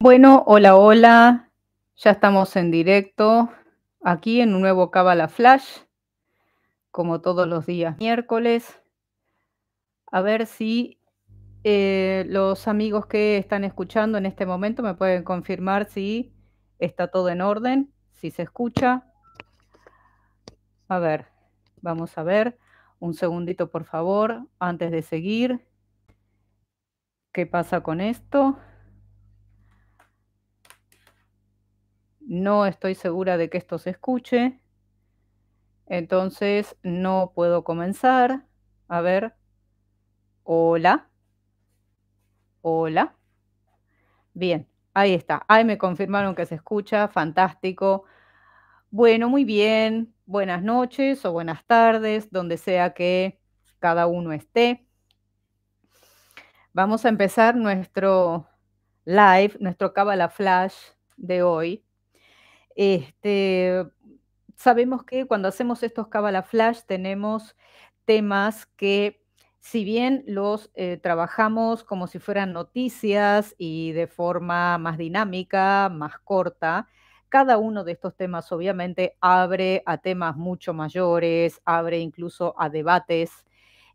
Bueno, hola, hola. Ya estamos en directo aquí en un nuevo Cábala Flash, como todos los días miércoles. A ver si eh, los amigos que están escuchando en este momento me pueden confirmar si está todo en orden, si se escucha. A ver, vamos a ver. Un segundito, por favor, antes de seguir. ¿Qué pasa con esto? No estoy segura de que esto se escuche. Entonces no puedo comenzar. A ver. Hola. Hola. Bien, ahí está. Ahí me confirmaron que se escucha. Fantástico. Bueno, muy bien. Buenas noches o buenas tardes, donde sea que cada uno esté. Vamos a empezar nuestro live, nuestro Cabala Flash de hoy. Este, sabemos que cuando hacemos estos Kabbalah Flash tenemos temas que si bien los eh, trabajamos como si fueran noticias y de forma más dinámica, más corta, cada uno de estos temas obviamente abre a temas mucho mayores, abre incluso a debates.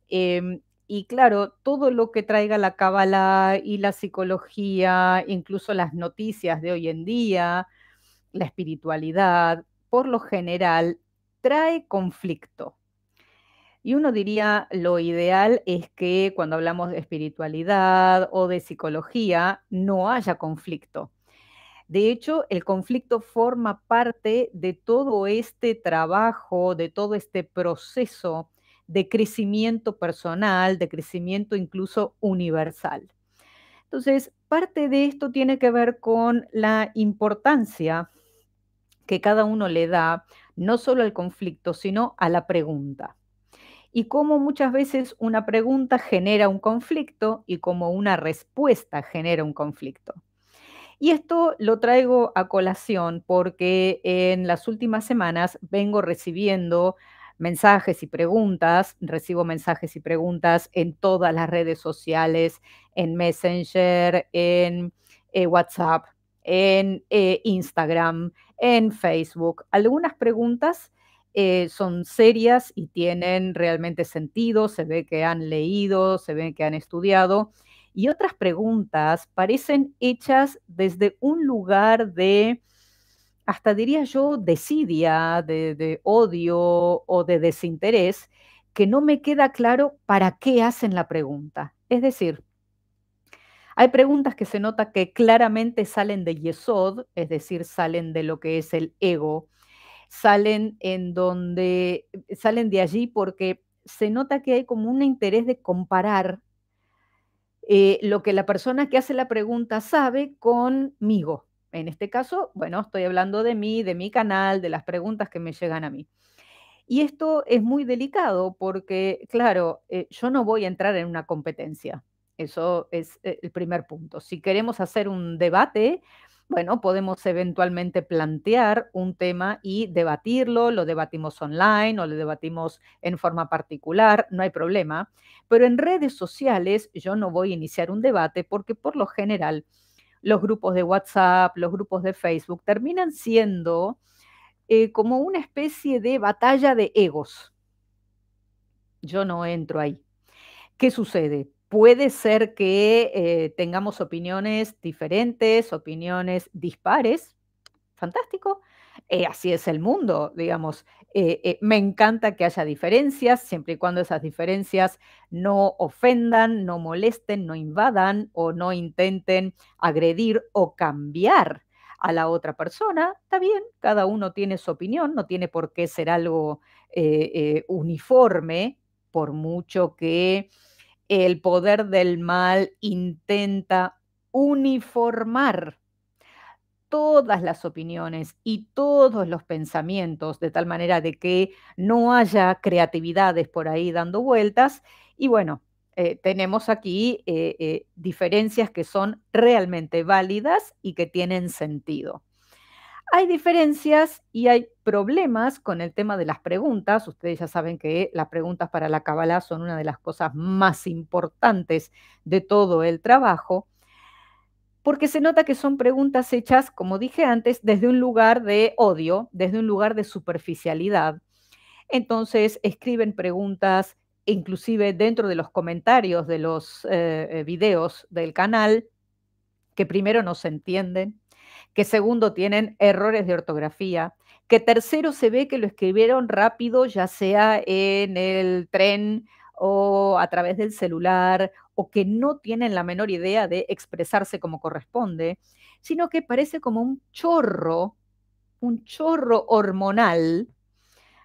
Em, y claro, todo lo que traiga la cábala y la psicología, incluso las noticias de hoy en día, la espiritualidad, por lo general, trae conflicto. Y uno diría, lo ideal es que cuando hablamos de espiritualidad o de psicología, no haya conflicto. De hecho, el conflicto forma parte de todo este trabajo, de todo este proceso de crecimiento personal, de crecimiento incluso universal. Entonces, parte de esto tiene que ver con la importancia que cada uno le da, no solo al conflicto, sino a la pregunta. Y cómo muchas veces una pregunta genera un conflicto y cómo una respuesta genera un conflicto. Y esto lo traigo a colación porque en las últimas semanas vengo recibiendo mensajes y preguntas, recibo mensajes y preguntas en todas las redes sociales, en Messenger, en eh, WhatsApp, en eh, Instagram, en Facebook. Algunas preguntas eh, son serias y tienen realmente sentido, se ve que han leído, se ve que han estudiado, y otras preguntas parecen hechas desde un lugar de, hasta diría yo, desidia, de odio o de desinterés, que no me queda claro para qué hacen la pregunta. Es decir, hay preguntas que se nota que claramente salen de Yesod, es decir, salen de lo que es el ego, salen en donde eh, salen de allí porque se nota que hay como un interés de comparar eh, lo que la persona que hace la pregunta sabe conmigo. En este caso, bueno, estoy hablando de mí, de mi canal, de las preguntas que me llegan a mí. Y esto es muy delicado porque, claro, eh, yo no voy a entrar en una competencia. Eso es eh, el primer punto. Si queremos hacer un debate, bueno, podemos eventualmente plantear un tema y debatirlo, lo debatimos online o lo debatimos en forma particular, no hay problema, pero en redes sociales yo no voy a iniciar un debate porque por lo general los grupos de WhatsApp, los grupos de Facebook terminan siendo eh, como una especie de batalla de egos. Yo no entro ahí. ¿Qué sucede? puede ser que eh, tengamos opiniones diferentes, opiniones dispares. Fantástico. Eh, así es el mundo, digamos. Eh, me encanta que haya diferencias, siempre y cuando esas diferencias no ofendan, no molesten, no invadan o no intenten agredir o cambiar a la otra persona, está bien, cada uno tiene su opinión, no tiene por qué ser algo uniforme, por mucho que el poder del mal intenta uniformar todas las opiniones y todos los pensamientos, de tal manera de que no haya creatividades por ahí dando vueltas. Y bueno, eh, tenemos aquí eh, eh, diferencias que son realmente válidas y que tienen sentido. Hay diferencias y hay problemas con el tema de las preguntas. Ustedes ya saben que las preguntas para la Kabbalah son una de las cosas más importantes de todo el trabajo, porque se nota que son preguntas hechas, como dije antes, desde un lugar de odio, desde un lugar de superficialidad. Entonces escriben preguntas, inclusive dentro de los comentarios de los eh, eh, videos del canal, que primero no se entienden, que segundo tienen errores de ortografía, que tercero se ve que lo escribieron rápido, ya sea en el tren o a través del celular, o que no tienen la menor idea de expresarse como corresponde, sino que parece como un chorro, un chorro hormonal,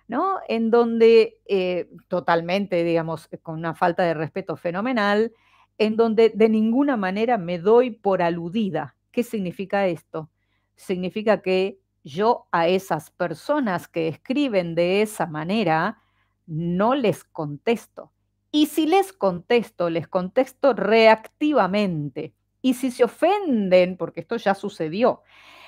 ¿no? En donde eh, totalmente, digamos, con una falta de respeto fenomenal, en donde de ninguna manera me doy por aludida. ¿Qué significa esto? significa que yo a esas personas que escriben de esa manera no les contesto. Y si les contesto, les contesto reactivamente. Y si se ofenden, porque esto ya sucedió,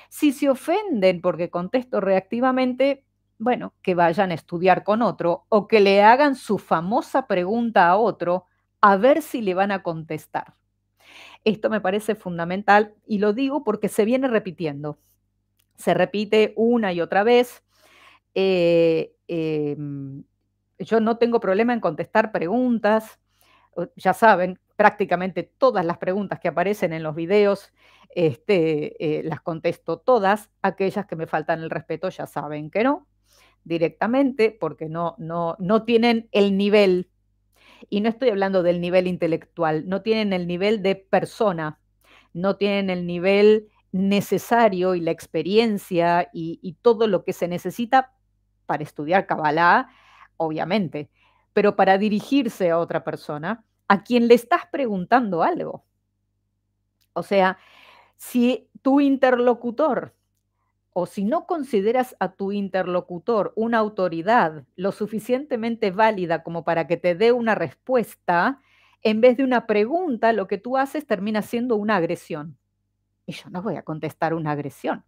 si se ofenden porque contesto reactivamente, bueno, que vayan a estudiar con otro o que le hagan su famosa pregunta a otro a ver si le van a contestar. Esto me parece fundamental y lo digo porque se viene repitiendo. Se repite una y otra vez. Eh, em, yo no tengo problema en contestar preguntas. Ya saben, prácticamente todas las preguntas que aparecen en los videos este, eh, las contesto todas. Aquellas que me faltan el respeto ya saben que no directamente porque no, no, no tienen el nivel y no estoy hablando del nivel intelectual, no tienen el nivel de persona, no tienen el nivel necesario y la experiencia y, todo lo que se necesita para estudiar Kabbalah, obviamente, pero para dirigirse a otra persona a quien le estás preguntando algo. O sea, si tu interlocutor o si no consideras a tu interlocutor una autoridad lo suficientemente válida como para que te dé una respuesta, en vez de una pregunta, lo que tú haces termina siendo una agresión. Y yo no voy a contestar una agresión,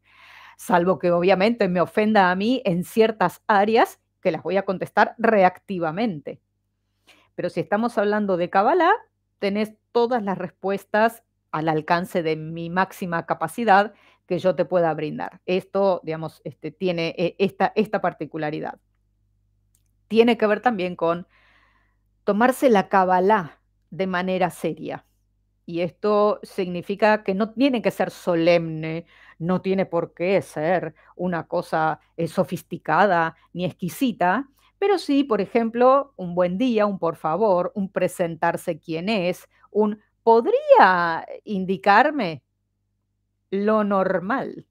salvo que obviamente me ofenda a mí en ciertas áreas que las voy a contestar reactivamente. Pero si estamos hablando de Kabbalah, tenés todas las respuestas al alcance de mi máxima capacidad que yo te pueda brindar. Esto, digamos, este, tiene eh, esta, esta particularidad. Tiene que ver también con tomarse la cabalá de manera seria. Y esto significa que no tiene que ser solemne, no tiene por qué ser una cosa eh, sofisticada ni exquisita, pero sí, por ejemplo, un buen día, un por favor, un presentarse quién es, un podría indicarme lo normal,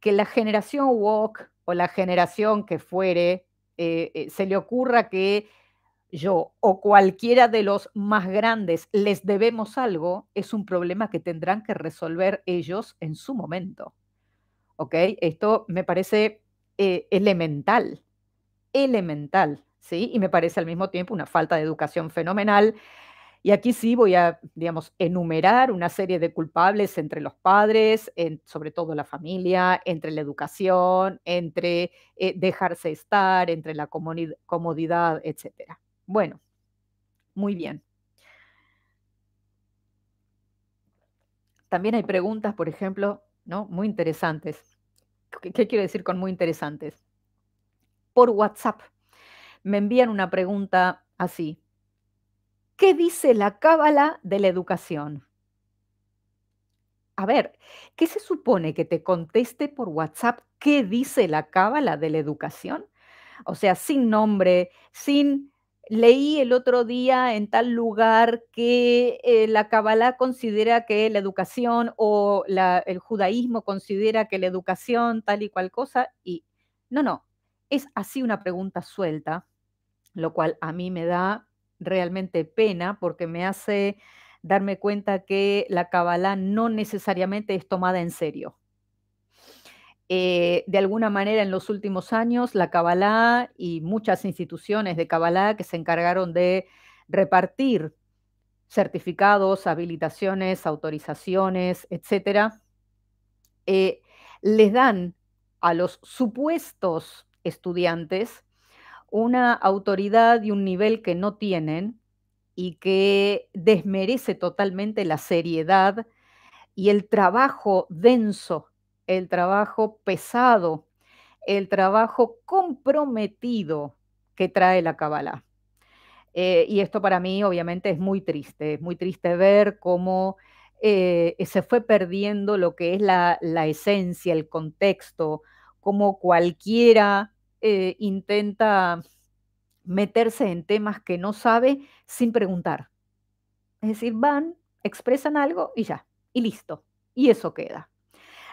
que la generación walk o la generación que fuere eh, eh, se le ocurra que yo o cualquiera de los más grandes les debemos algo, es un problema que tendrán que resolver ellos en su momento. ¿Ok? Esto me parece eh, elemental, elemental, ¿sí? Y me parece al mismo tiempo una falta de educación fenomenal y aquí sí voy a, digamos, enumerar una serie de culpables entre los padres, sobre todo la familia, entre la educación, entre eh, dejarse estar, entre la comodidad, etc. Bueno, muy bien. También hay preguntas, por ejemplo, ¿no? Muy interesantes. qué quiero decir con muy interesantes? Por WhatsApp me envían una pregunta así. ¿Qué dice la cábala de la educación? A ver, ¿qué se supone que te conteste por WhatsApp qué dice la cábala de la educación? O sea, sin nombre, sin... Leí el otro día en tal lugar que eh, la cábala considera que la educación o el judaísmo considera que la educación tal y cual cosa y no, no, es así una pregunta suelta, lo cual a mí me da realmente pena porque me hace darme cuenta que la Kabbalah no necesariamente es tomada en serio. Eh, de alguna manera, en los últimos años, la Kabbalah y muchas instituciones de Kabbalah que se encargaron de repartir certificados, habilitaciones, autorizaciones, etcétera, eh, les dan a los supuestos estudiantes una autoridad y un nivel que no tienen y que desmerece totalmente la seriedad y el trabajo denso, el trabajo pesado, el trabajo comprometido que trae la Kabbalah. Eh, y esto para mí obviamente es muy triste, es muy triste ver cómo eh, se fue perdiendo lo que es la, la esencia, el contexto, como cualquiera eh, intenta meterse en temas que no sabe sin preguntar. Es decir, van, expresan algo y ya, y listo, y eso queda.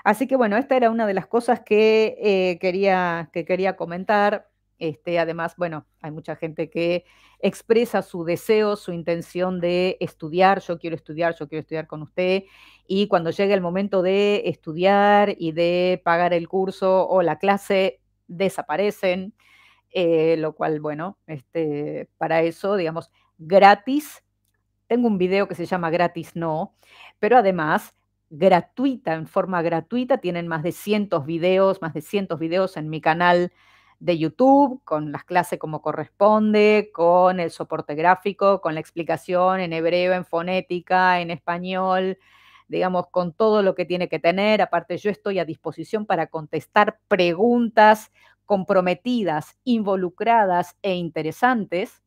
Así que bueno, esta era una de las cosas que, eh, quería, que quería comentar. Este, además, bueno, hay mucha gente que expresa su deseo, su intención de estudiar, yo quiero estudiar, yo quiero estudiar con usted, y cuando llegue el momento de estudiar y de pagar el curso o la clase, desaparecen, eh, lo cual, bueno, este, para eso, digamos, gratis, tengo un video que se llama Gratis No, pero además gratuita, en forma gratuita, tienen más de cientos videos, más de cientos videos en mi canal de YouTube, con las clases como corresponde, con el soporte gráfico, con la explicación en hebreo, en fonética, en español, digamos, con todo lo que tiene que tener. Aparte, yo estoy a disposición para contestar preguntas comprometidas, involucradas e interesantes.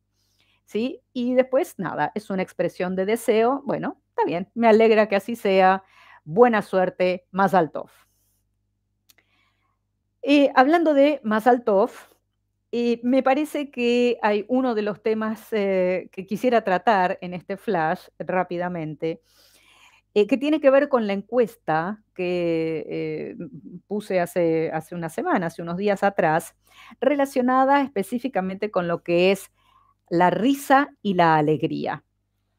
¿Sí? Y después, nada, es una expresión de deseo. Bueno, está bien, me alegra que así sea. Buena suerte, Mazaltov. Eh, hablando de Mazaltov, me parece que hay uno de los temas eh, que quisiera tratar en este flash rápidamente, eh, que tiene que ver con la encuesta que eh, puse hace, hace una semana, hace unos días atrás, relacionada específicamente con lo que es la risa y la alegría.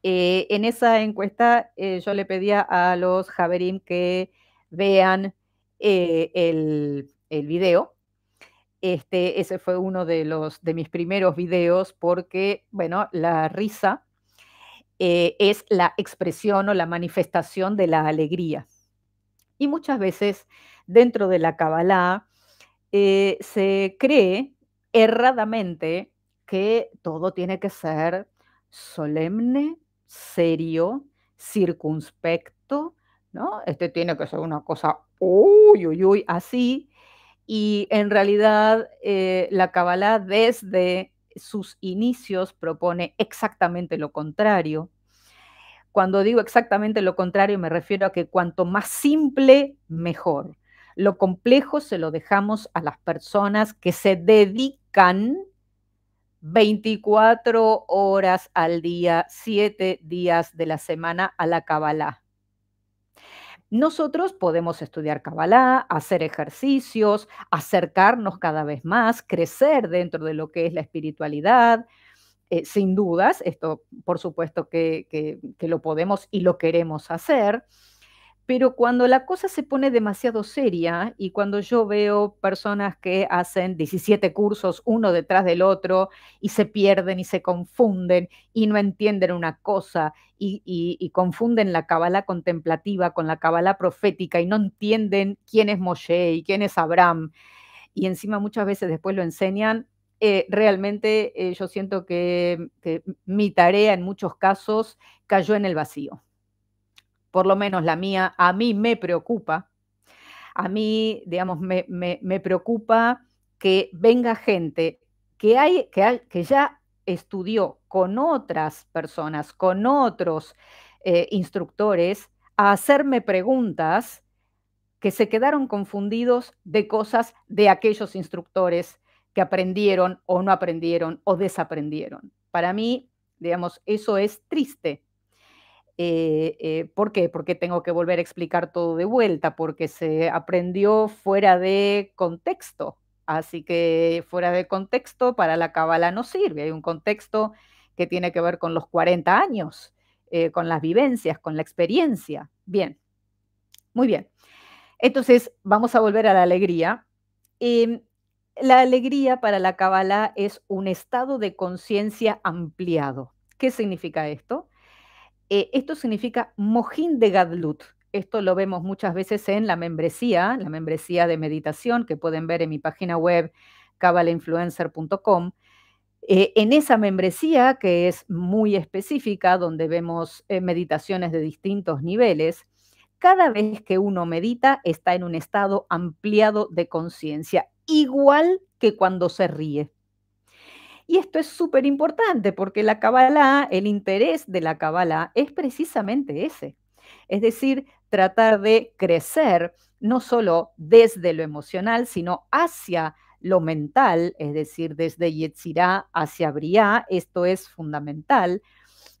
Eh, en esa encuesta yo le pedía a los Javerim que vean el, video este, ese fue uno de, los, de mis primeros videos porque, bueno, la risa eh, es la expresión o la manifestación de la alegría. Y muchas veces dentro de la Kabbalah eh, se cree erradamente que todo tiene que ser solemne, serio, circunspecto, ¿no? Este tiene que ser una cosa, uy, uy, uy, así. Y en realidad eh, la Kabbalah desde sus inicios propone exactamente lo contrario. Cuando digo exactamente lo contrario, me refiero a que cuanto más simple, mejor. Lo complejo se lo dejamos a las personas que se dedican 24 horas al día, 7 días de la semana a la Kabbalah. Nosotros podemos estudiar Kabbalah, hacer ejercicios, acercarnos cada vez más, crecer dentro de lo que es la espiritualidad. Eh, sin dudas, esto por supuesto que, que lo podemos y lo queremos hacer. Pero cuando la cosa se pone demasiado seria y cuando yo veo personas que hacen 17 cursos uno detrás del otro y se pierden y se confunden y no entienden una cosa y, confunden la cabala contemplativa con la cabala profética y no entienden quién es Moshe y quién es Abraham y encima muchas veces después lo enseñan, eh, realmente eh, yo siento que mi tarea en muchos casos cayó en el vacío por lo menos la mía, a mí me preocupa. A mí, digamos, me, preocupa que venga gente que, hay, que, ya estudió con otras personas, con otros eh, instructores, a hacerme preguntas que se quedaron confundidos de cosas de aquellos instructores que aprendieron o no aprendieron o desaprendieron. Para mí, digamos, eso es triste, eh, eh, ¿Por qué? Porque tengo que volver a explicar todo de vuelta, porque se aprendió fuera de contexto. Así que fuera de contexto para la cábala no sirve. Hay un contexto que tiene que ver con los 40 años, eh, con las vivencias, con la experiencia. Bien, muy bien. Entonces, vamos a volver a la alegría. Em, la alegría para la cábala es un estado de conciencia ampliado. ¿Qué significa esto? Eh, esto significa mojín de Gadlut. Esto lo vemos muchas veces en la membresía, la membresía de meditación que pueden ver en mi página web cabalainfluencer.com. Eh, en esa membresía, que es muy específica, donde vemos eh, meditaciones de distintos niveles, cada vez que uno medita está en un estado ampliado de conciencia, igual que cuando se ríe. Y esto es súper importante porque la Kabbalah, el interés de la Kabbalah es precisamente ese. Es decir, tratar de crecer no solo desde lo emocional, sino hacia lo mental, es decir, desde Yetzirah hacia Briá. esto es fundamental.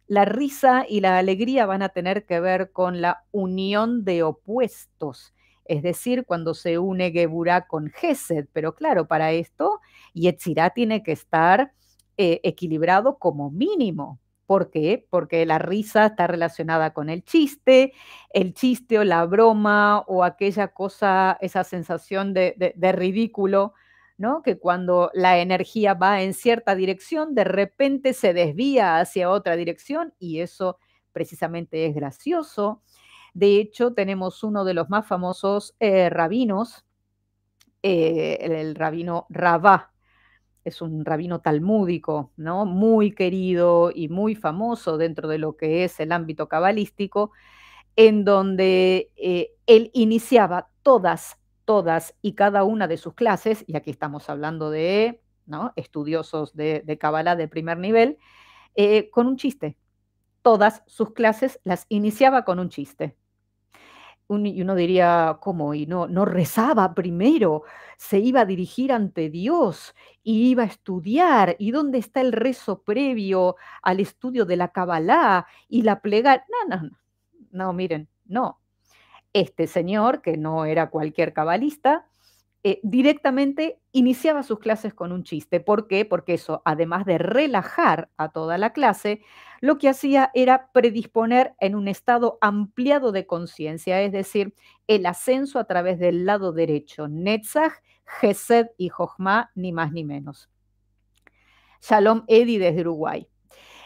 La risa y la alegría van a tener que ver con la unión de opuestos es decir, cuando se une Geburá con Gesed. Pero claro, para esto Yetzirá tiene que estar eh, equilibrado como mínimo. ¿Por qué? Porque la risa está relacionada con el chiste, el chiste o la broma o aquella cosa, esa sensación de, de ridículo, ¿no? Que cuando la energía va en cierta dirección, de repente se desvía hacia otra dirección y eso precisamente es gracioso. De hecho, tenemos uno de los más famosos eh, rabinos, eh, el, rabino Rabá. Es un rabino talmúdico, ¿no? Muy querido y muy famoso dentro de lo que es el ámbito cabalístico, en donde eh, él iniciaba todas, todas y cada una de sus clases, y aquí estamos hablando de estudiosos de Kabbalah de, primer nivel, con un chiste. Todas sus clases las iniciaba con un chiste y uno diría, ¿cómo? Y no, no rezaba primero, se iba a dirigir ante Dios y iba a estudiar. ¿Y dónde está el rezo previo al estudio de la Kabbalah y la plegar? No, no, no, no, miren, no. Este señor, que no era cualquier cabalista, eh, directamente iniciaba sus clases con un chiste. ¿Por qué? Porque eso, además de relajar a toda la clase, lo que hacía era predisponer en un estado ampliado de conciencia, es decir, el ascenso a través del lado derecho, Netzach, Gesed y Jochma, ni más ni menos. Shalom Eddy desde Uruguay.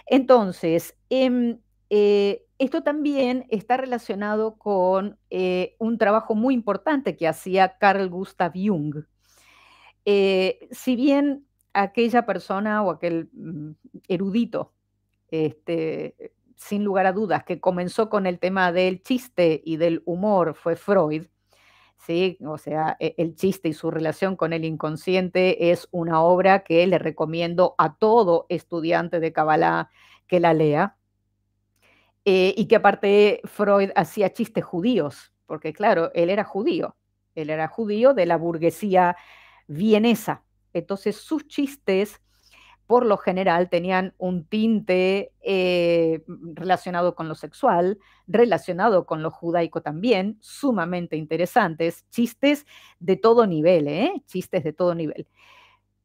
Entonces, en... Em, eh, esto también está relacionado con eh, un trabajo muy importante que hacía Carl Gustav Jung. Eh, si bien aquella persona o aquel mm, erudito, este, sin lugar a dudas, que comenzó con el tema del chiste y del humor fue Freud, ¿sí? O sea, e-, el chiste y su relación con el inconsciente es una obra que le recomiendo a todo estudiante de Kabbalah que la lea. Eh, y que aparte Freud hacía chistes judíos, porque claro, él era judío, él era judío de la burguesía vienesa. Entonces sus chistes, por lo general, tenían un tinte eh, relacionado con lo sexual, relacionado con lo judaico también, sumamente interesantes, chistes de todo nivel, ¿eh? chistes de todo nivel.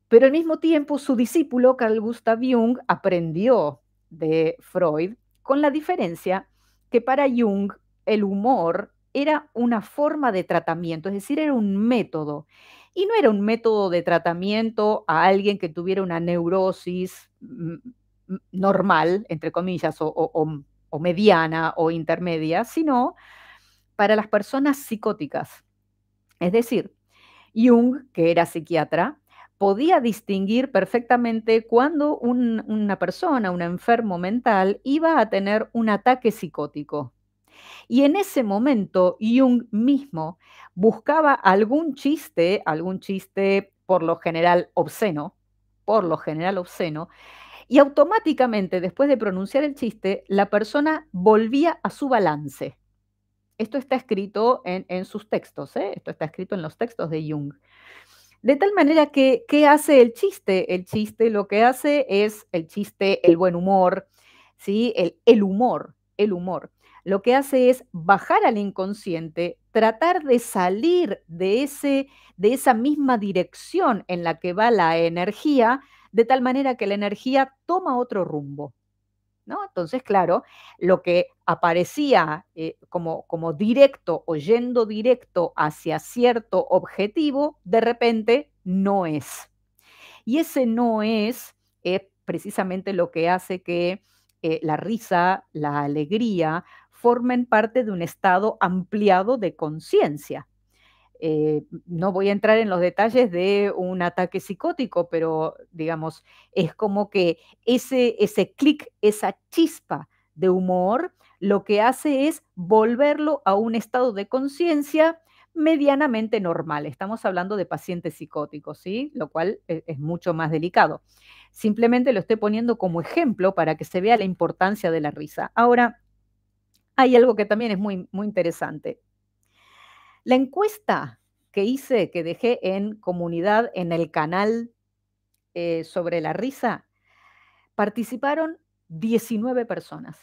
Pero al mismo tiempo, su discípulo, Carl Gustav Jung, aprendió de Freud con la diferencia que para Jung el humor era una forma de tratamiento, es decir, era un método. Y no era un método de tratamiento a alguien que tuviera una neurosis mm, mm, normal, entre comillas, o, mediana o intermedia, sino para las personas psicóticas. Es decir, Jung, que era psiquiatra, podía distinguir perfectamente cuando una persona, un enfermo mental, iba a tener un ataque psicótico. Y en ese momento, Jung mismo buscaba algún chiste, algún chiste por lo general obsceno, por lo general obsceno, y automáticamente después de pronunciar el chiste, la persona volvía a su balance. Esto está escrito en, sus textos, ¿eh? esto está escrito en los textos de Jung. De tal manera que, ¿qué hace el chiste? El chiste lo que hace es el chiste, el buen humor, ¿sí? el, humor, el humor. Lo que hace es bajar al inconsciente, tratar de salir de, ese, de esa misma dirección en la que va la energía, de tal manera que la energía toma otro rumbo, entonces, claro, lo que aparecía eh, como, como directo, oyendo directo hacia cierto objetivo, de repente no es. Y ese no es es precisamente lo que hace que eh, la risa, la alegría, formen parte de un estado ampliado de conciencia. Eh, no voy a entrar en los detalles de un ataque psicótico, pero digamos, es como que ese, ese clic, esa chispa de humor, lo que hace es volverlo a un estado de conciencia medianamente normal. Estamos hablando de pacientes psicóticos, ¿sí? Lo cual es, es, mucho más delicado. Simplemente lo estoy poniendo como ejemplo para que se vea la importancia de la risa. Ahora, hay algo que también es muy, muy interesante. La encuesta que hice, que dejé en comunidad, en el canal eh, sobre la risa, participaron 19 personas.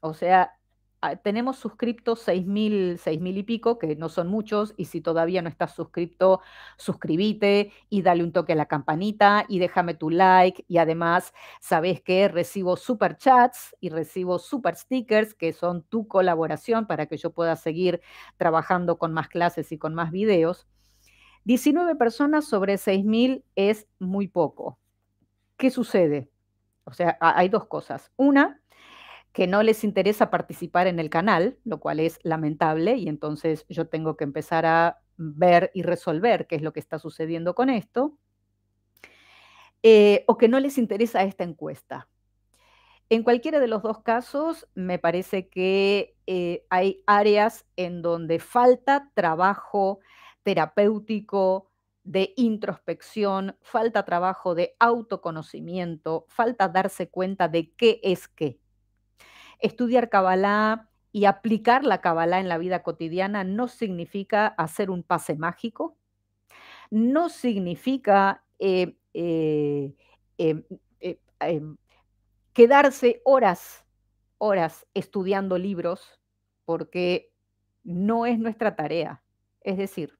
O sea, Ah, tenemos suscriptos 6.000, 6.000 y pico, que no son muchos, y si todavía no estás suscrito suscríbete y dale un toque a la campanita y déjame tu like. Y además, sabes que recibo super chats y recibo super stickers, que son tu colaboración para que yo pueda seguir trabajando con más clases y con más videos. 19 personas sobre 6.000 es muy poco. ¿Qué sucede? O sea, hay dos cosas. Una, que no les interesa participar en el canal, lo cual es lamentable y entonces yo tengo que empezar a ver y resolver qué es lo que está sucediendo con esto, eh, o que no les interesa esta encuesta. En cualquiera de los dos casos, me parece que eh, hay áreas en donde falta trabajo terapéutico, de introspección, falta trabajo de autoconocimiento, falta darse cuenta de qué es qué estudiar Kabbalah y aplicar la Kabbalah en la vida cotidiana no significa hacer un pase mágico, no significa eh, eh, em, eh, em, quedarse horas, horas estudiando libros, porque no es nuestra tarea. Es decir,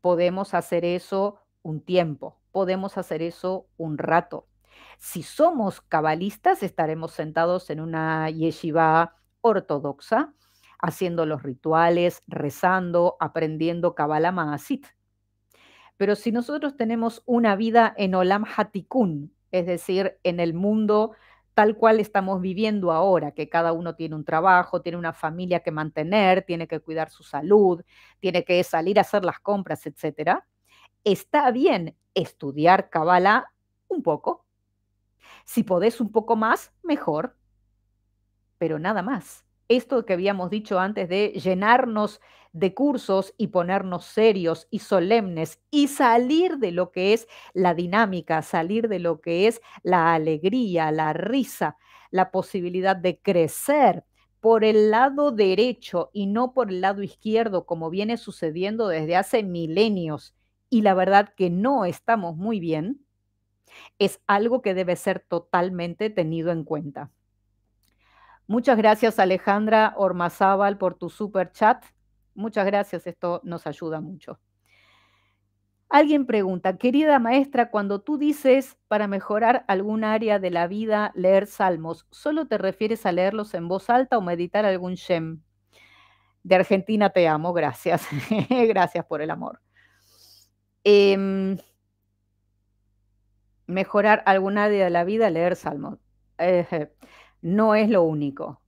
podemos hacer eso un tiempo, podemos hacer eso un rato, si somos cabalistas, estaremos sentados en una yeshiva ortodoxa, haciendo los rituales, rezando, aprendiendo Kabbalah Maasit. Pero si nosotros tenemos una vida en Olam Hatikun, es decir, en el mundo tal cual estamos viviendo ahora, que cada uno tiene un trabajo, tiene una familia que mantener, tiene que cuidar su salud, tiene que salir a hacer las compras, etc., está bien estudiar Kabbalah un poco, si podés un poco más, mejor. Pero nada más. Esto que habíamos dicho antes de llenarnos de cursos y ponernos serios y solemnes y salir de lo que es la dinámica, salir de lo que es la alegría, la risa, la posibilidad de crecer por el lado derecho y no por el lado izquierdo, como viene sucediendo desde hace milenios. Y la verdad que no estamos muy bien, es algo que debe ser totalmente tenido en cuenta. Muchas gracias Alejandra Ormazábal por tu super chat. Muchas gracias, esto nos ayuda mucho. Alguien pregunta, querida maestra, cuando tú dices para mejorar algún área de la vida leer salmos, ¿solo te refieres a leerlos en voz alta o meditar algún shem? De Argentina te amo, gracias. gracias por el amor mejorar alguna área de la vida, leer Salmos. no es lo único.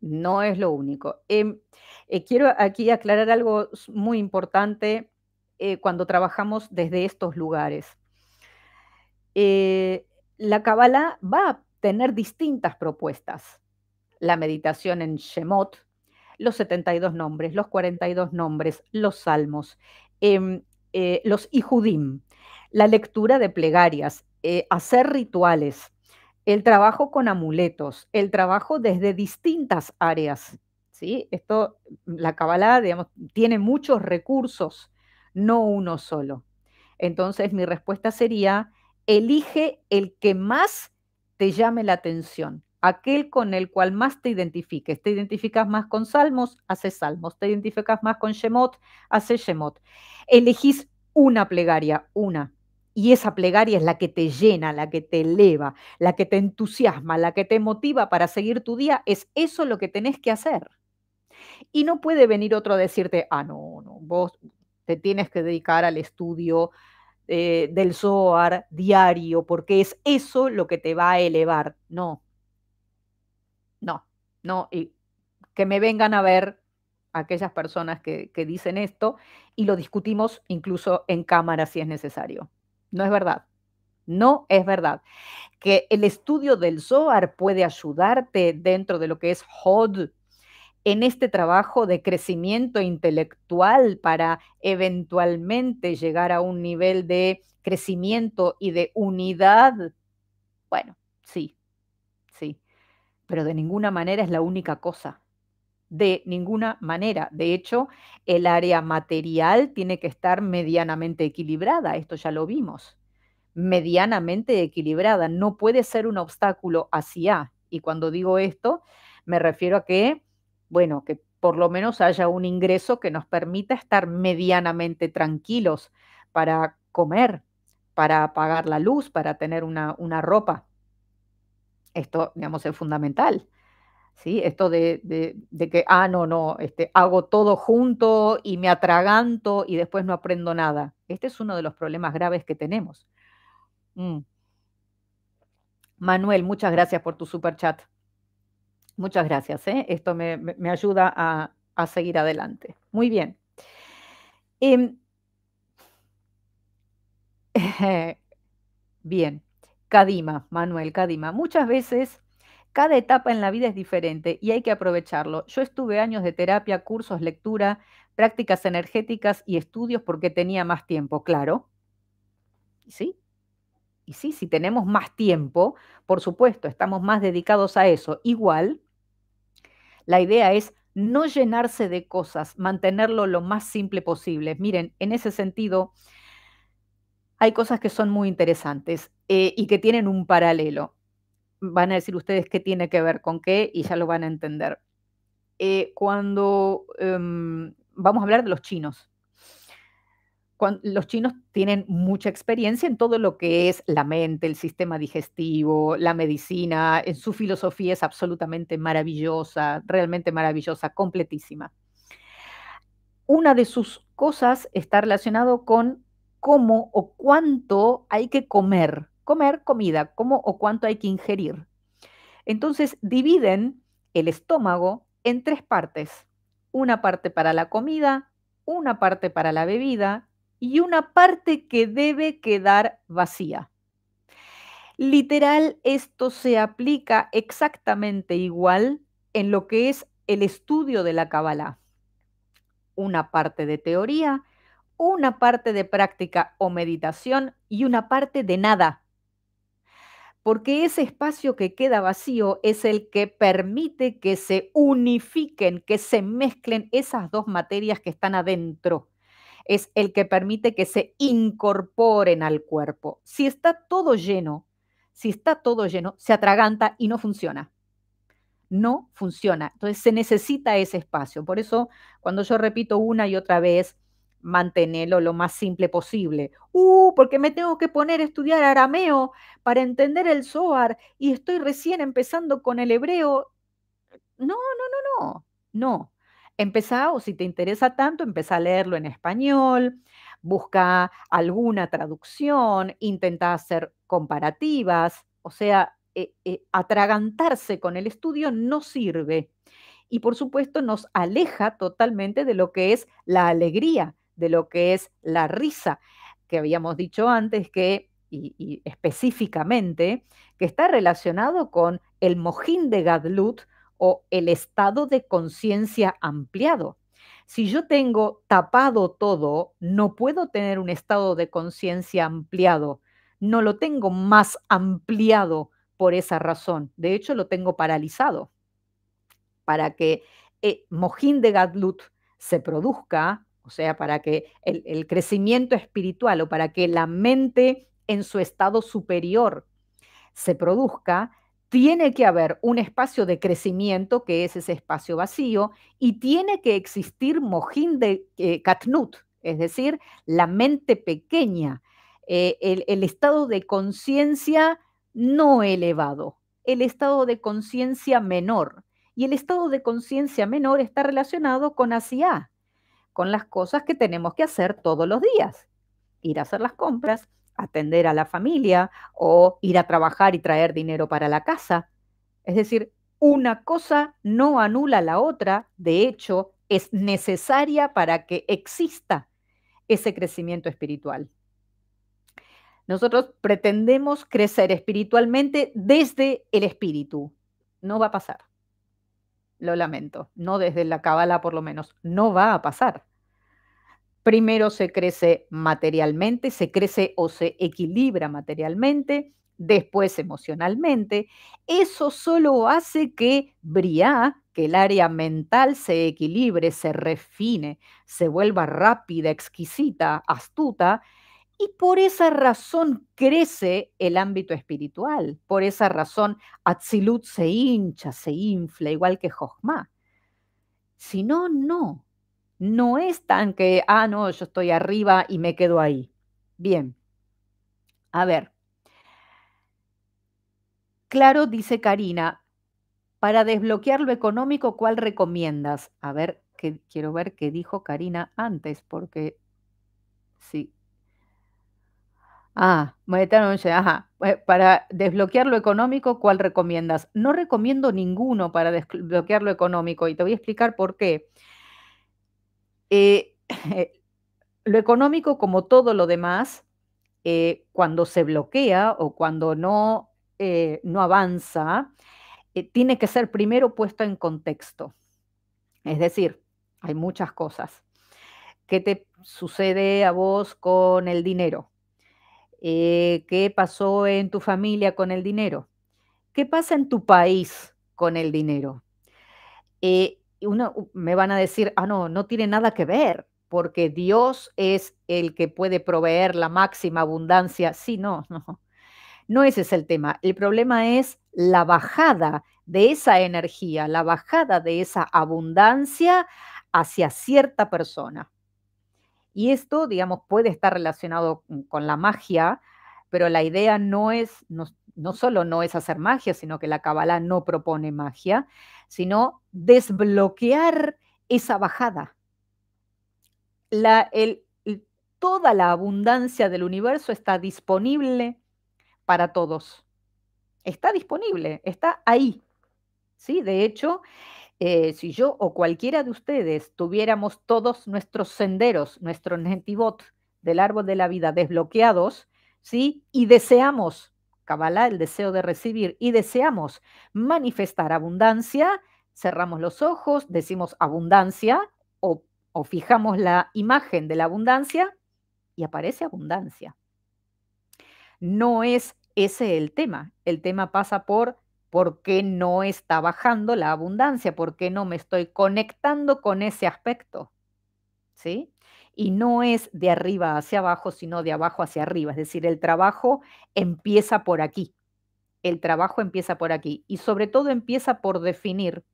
No es lo único. Em, eh, quiero aquí aclarar algo muy importante eh, cuando trabajamos desde estos lugares. Eh, la Kabbalah va a tener distintas propuestas. La meditación en Shemot, los 72 nombres, los 42 nombres, los salmos, em, los Ijudim la lectura de plegarias, eh, hacer rituales, el trabajo con amuletos, el trabajo desde distintas áreas. ¿sí? Esto, la Kabbalah, digamos, tiene muchos recursos, no uno solo. Entonces, mi respuesta sería, elige el que más te llame la atención, aquel con el cual más te identifiques. Te identificas más con salmos, haces salmos. Te identificas más con Shemot, haces Shemot. Elegís una plegaria, una. Y esa plegaria es la que te llena, la que te eleva, la que te entusiasma, la que te motiva para seguir tu día. Es eso lo que tenés que hacer. Y no puede venir otro a decirte, ah, no, no, vos te tienes que dedicar al estudio eh, del SOAR diario, porque es eso lo que te va a elevar. No, no, no. Y que me vengan a ver aquellas personas que dicen esto y lo discutimos incluso en cámara si es necesario. No es verdad. No es verdad. Que el estudio del Zohar puede ayudarte dentro de lo que es Hod, en este trabajo de crecimiento intelectual para eventualmente llegar a un nivel de crecimiento y de unidad. Bueno, sí, sí, pero de ninguna manera es la única cosa de ninguna manera. De hecho, el área material tiene que estar medianamente equilibrada, esto ya lo vimos, medianamente equilibrada, no puede ser un obstáculo hacia. Y cuando digo esto, me refiero a que, bueno, que por lo menos haya un ingreso que nos permita estar medianamente tranquilos para comer, para apagar la luz, para tener una, una ropa. Esto, digamos, es fundamental. ¿sí? Esto de, que, ah, no, no, este, hago todo junto y me atraganto y después no aprendo nada. Este es uno de los problemas graves que tenemos. Mm. Manuel, muchas gracias por tu super chat. Muchas gracias. ¿eh? Esto me, ayuda a, seguir adelante. Muy bien. Em, bien. Kadima, Manuel Kadima. Muchas veces cada etapa en la vida es diferente y hay que aprovecharlo. Yo estuve años de terapia, cursos, lectura, prácticas energéticas y estudios porque tenía más tiempo, claro. ¿Sí? Y sí, si tenemos más tiempo, por supuesto, estamos más dedicados a eso. Igual, la idea es no llenarse de cosas, mantenerlo lo más simple posible. Miren, en ese sentido, hay cosas que son muy interesantes eh, y que tienen un paralelo van a decir ustedes qué tiene que ver con qué y ya lo van a entender. Eh, cuando em, vamos a hablar de los chinos, los chinos tienen mucha experiencia en todo lo que es la mente, el sistema digestivo, la medicina, en su filosofía es absolutamente maravillosa, realmente maravillosa, completísima. Una de sus cosas está relacionado con cómo o cuánto hay que comer comer comida, cómo o cuánto hay que ingerir. Entonces dividen el estómago en tres partes. Una parte para la comida, una parte para la bebida y una parte que debe quedar vacía. Literal, esto se aplica exactamente igual en lo que es el estudio de la Kabbalah. Una parte de teoría, una parte de práctica o meditación y una parte de nada, porque ese espacio que queda vacío es el que permite que se unifiquen, que se mezclen esas dos materias que están adentro. Es el que permite que se incorporen al cuerpo. Si está todo lleno, si está todo lleno, se atraganta y no funciona. No funciona. Entonces se necesita ese espacio. Por eso, cuando yo repito una y otra vez, mantenerlo lo más simple posible. Uh, porque me tengo que poner a estudiar arameo para entender el Zohar y estoy recién empezando con el hebreo. No, no, no, no, no. Empezá, o si te interesa tanto, empezá a leerlo en español, busca alguna traducción, intenta hacer comparativas, o sea, eh, eh, atragantarse con el estudio no sirve. Y por supuesto nos aleja totalmente de lo que es la alegría de lo que es la risa, que habíamos dicho antes que, y, específicamente, que está relacionado con el mojín de Gadlut o el estado de conciencia ampliado. Si yo tengo tapado todo, no puedo tener un estado de conciencia ampliado, no lo tengo más ampliado por esa razón, de hecho lo tengo paralizado. Para que eh, mojín de Gadlut se produzca, o sea, para que el, crecimiento espiritual o para que la mente en su estado superior se produzca, tiene que haber un espacio de crecimiento que es ese espacio vacío y tiene que existir mojín de eh, katnut, es decir, la mente pequeña, eh, el, estado de conciencia no elevado, el estado de conciencia menor. Y el estado de conciencia menor está relacionado con Asia, con las cosas que tenemos que hacer todos los días. Ir a hacer las compras, atender a la familia o ir a trabajar y traer dinero para la casa. Es decir, una cosa no anula la otra, de hecho, es necesaria para que exista ese crecimiento espiritual. Nosotros pretendemos crecer espiritualmente desde el espíritu. No va a pasar. Lo lamento. No desde la cábala, por lo menos. No va a pasar. Primero se crece materialmente, se crece o se equilibra materialmente, después emocionalmente. Eso solo hace que Briá, que el área mental se equilibre, se refine, se vuelva rápida, exquisita, astuta, y por esa razón crece el ámbito espiritual, por esa razón Atsilut se hincha, se infla, igual que Josma. Si no, no. No es tan que, ah, no, yo estoy arriba y me quedo ahí. Bien. A ver. Claro, dice Karina, para desbloquear lo económico, ¿cuál recomiendas? A ver, quiero ver qué dijo Karina antes, porque sí, Ah, ajá. Pues, para desbloquear lo económico, ¿cuál recomiendas? No recomiendo ninguno para desbloquear lo económico y te voy a explicar por qué. Eh, lo económico, como todo lo demás, eh, cuando se bloquea o cuando no, eh, no avanza, tiene que ser primero puesto en contexto. Es decir, hay muchas cosas. ¿Qué te sucede a vos con el dinero? Eh, qué pasó en tu familia con el dinero, qué pasa en tu país con el dinero. Eh, uno, me van a decir, ah, no, no tiene nada que ver, porque Dios es el que puede proveer la máxima abundancia. Sí, no, no. No ese es el tema. El problema es la bajada de esa energía, la bajada de esa abundancia hacia cierta persona. Y esto, digamos, puede estar relacionado mm, con la magia, pero la idea no es, no, solo no es hacer magia, sino que la Kabbalah no propone magia, sino desbloquear esa bajada. La, toda la abundancia del universo está disponible para todos. Está disponible, está ahí. ¿sí? De hecho, eh, si yo o cualquiera de ustedes tuviéramos todos nuestros senderos, nuestros netivot del árbol de la vida desbloqueados, ¿sí? Y deseamos, Kabbalah, el deseo de recibir, y deseamos manifestar abundancia, cerramos los ojos, decimos abundancia o fijamos la imagen de la abundancia y aparece abundancia. No es ese el tema, el tema pasa por ¿Por qué no está bajando la abundancia? ¿Por qué no me estoy conectando con ese aspecto? ¿Sí? Y no es de arriba hacia abajo, sino de abajo hacia arriba. Es decir, el trabajo empieza por aquí. El trabajo empieza por aquí. Y sobre todo empieza por definir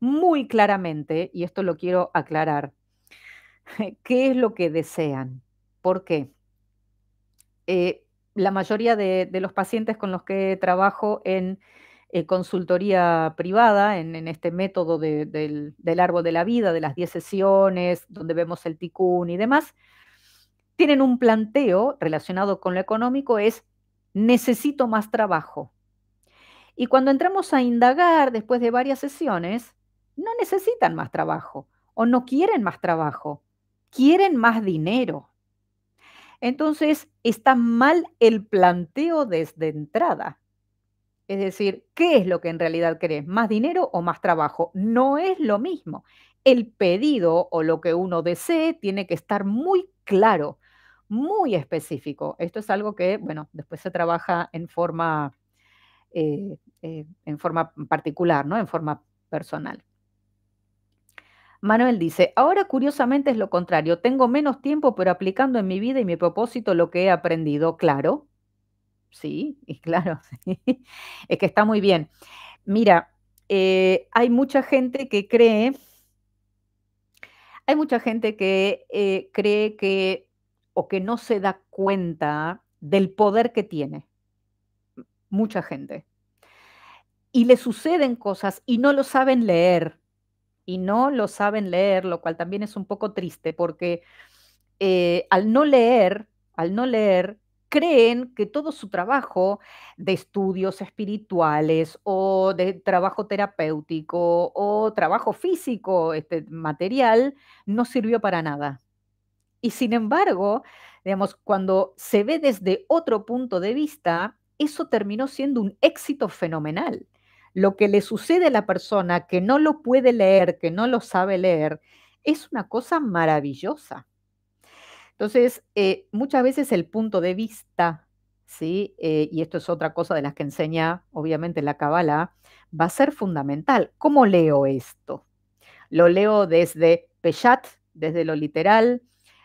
muy claramente, y esto lo quiero aclarar, qué es lo que desean. ¿Por qué? Eh, la mayoría de los pacientes con los que trabajo en eh, consultoría privada en, este método de, del, del, árbol de la vida, de las 10 sesiones, donde vemos el ticún y demás, tienen un planteo relacionado con lo económico, es necesito más trabajo. Y cuando entramos a indagar después de varias sesiones, no necesitan más trabajo o no quieren más trabajo, quieren más dinero. Entonces, está mal el planteo desde entrada. Es decir, ¿qué es lo que en realidad querés? ¿Más dinero o más trabajo? No es lo mismo. El pedido o lo que uno desee tiene que estar muy claro, muy específico. Esto es algo que, bueno, después se trabaja en forma, eh, eh, en forma particular, ¿no? En forma personal. Manuel dice, ahora curiosamente es lo contrario, tengo menos tiempo, pero aplicando en mi vida y mi propósito lo que he aprendido, claro, Sí, y claro, es que está muy bien. Mira, eh, hay mucha gente que cree, hay mucha gente que eh, cree que o que no se da cuenta del poder que tiene. Mucha gente. Y le suceden cosas y no lo saben leer. Y no lo saben leer, lo cual también es un poco triste porque eh, al no leer, al no leer, creen que todo su trabajo de estudios espirituales o de trabajo terapéutico o trabajo físico, este, material, no sirvió para nada. Y sin embargo, digamos, cuando se ve desde otro punto de vista, eso terminó siendo un éxito fenomenal. Lo que le sucede a la persona que no lo puede leer, que no lo sabe leer, es una cosa maravillosa. Entonces, eh, muchas veces el punto de vista, ¿sí? Eh, y esto es otra cosa de las que enseña, obviamente, la Kabbalah, va a ser fundamental. ¿Cómo leo esto? Lo leo desde Peshat, desde lo literal,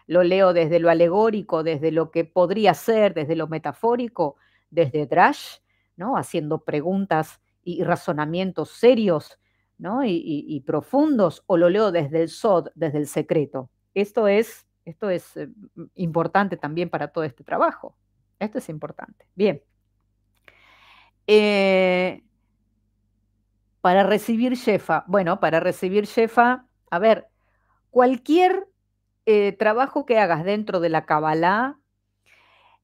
lo leo desde lo alegórico, desde lo que podría ser, desde lo metafórico, desde Drash, ¿no? Haciendo preguntas y razonamientos serios, ¿no? Y, y profundos, o lo leo desde el Sod, desde el secreto. Esto es esto es eh, importante también para todo este trabajo. Esto es importante. Bien. Eh, para recibir Jefa, Bueno, para recibir Jefa, a ver, cualquier eh, trabajo que hagas dentro de la Kabbalah,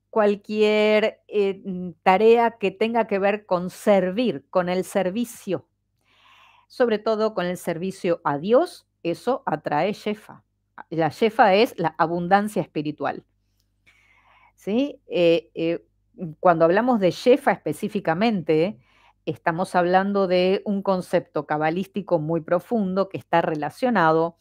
cualquier mm, tarea que tenga que ver con servir, con el servicio, sobre todo con el servicio a Dios, eso atrae Jefa la Shefa es la abundancia espiritual. Eh, eh, cuando hablamos de Shefa específicamente, estamos hablando de un concepto cabalístico muy profundo que está relacionado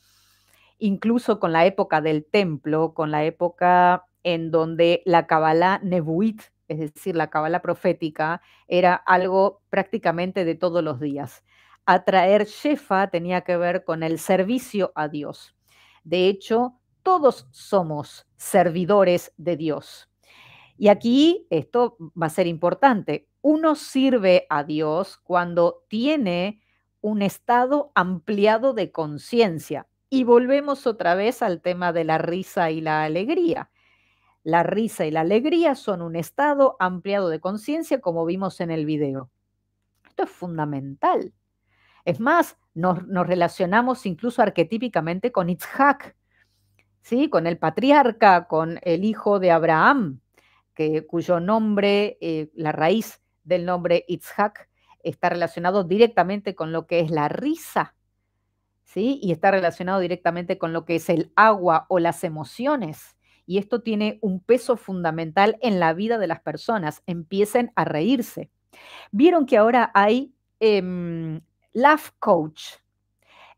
incluso con la época del templo, con la época en donde la Kabbalah Nebuit, es decir, la Kabbalah profética, era algo prácticamente de todos los días. Atraer Shefa tenía que ver con el servicio a Dios. De hecho, todos somos servidores de Dios. Y aquí esto va a ser importante. Uno sirve a Dios cuando tiene un estado ampliado de conciencia. Y volvemos otra vez al tema de la risa y la alegría. La risa y la alegría son un estado ampliado de conciencia, como vimos en el video. Esto es fundamental. Es más, nos, relacionamos incluso arquetípicamente con Itzhak, ¿sí? con el patriarca, con el hijo de Abraham, que, cuyo nombre, eh, la raíz del nombre Itzhak, está relacionado directamente con lo que es la risa, ¿sí? y está relacionado directamente con lo que es el agua o las emociones. Y esto tiene un peso fundamental en la vida de las personas. Empiecen a reírse. Vieron que ahora hay em, laugh coach.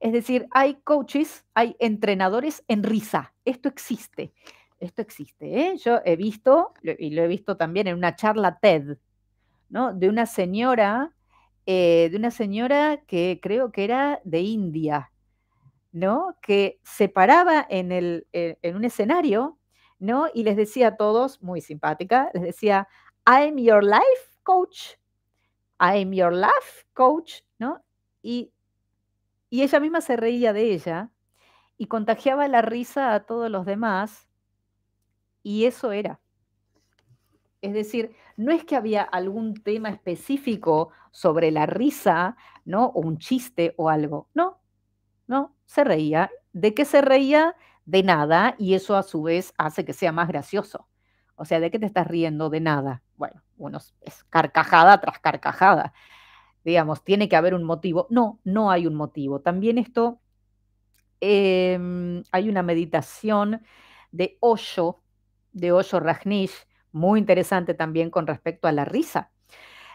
Es decir, hay coaches, hay entrenadores en risa. Esto existe. Esto existe. ¿eh? Yo he visto, y lo he visto también en una charla TED, ¿no? De una señora, eh, de una señora que creo que era de India, ¿no? Que se paraba en, eh, en un escenario, ¿no? Y les decía a todos, muy simpática, les decía, I'm your life coach. I'm your life coach, ¿no? y, ella misma se reía de ella y contagiaba la risa a todos los demás y eso era. Es decir, no es que había algún tema específico sobre la risa, ¿no? O un chiste o algo. No, no, se reía. ¿De qué se reía? De nada, y eso a su vez hace que sea más gracioso. O sea, ¿de qué te estás riendo? De nada. Bueno, uno es carcajada tras carcajada digamos, tiene que haber un motivo. No, no hay un motivo. También esto, em, hay una meditación de Osho, de Osho Rajnish, muy interesante también con respecto a la risa.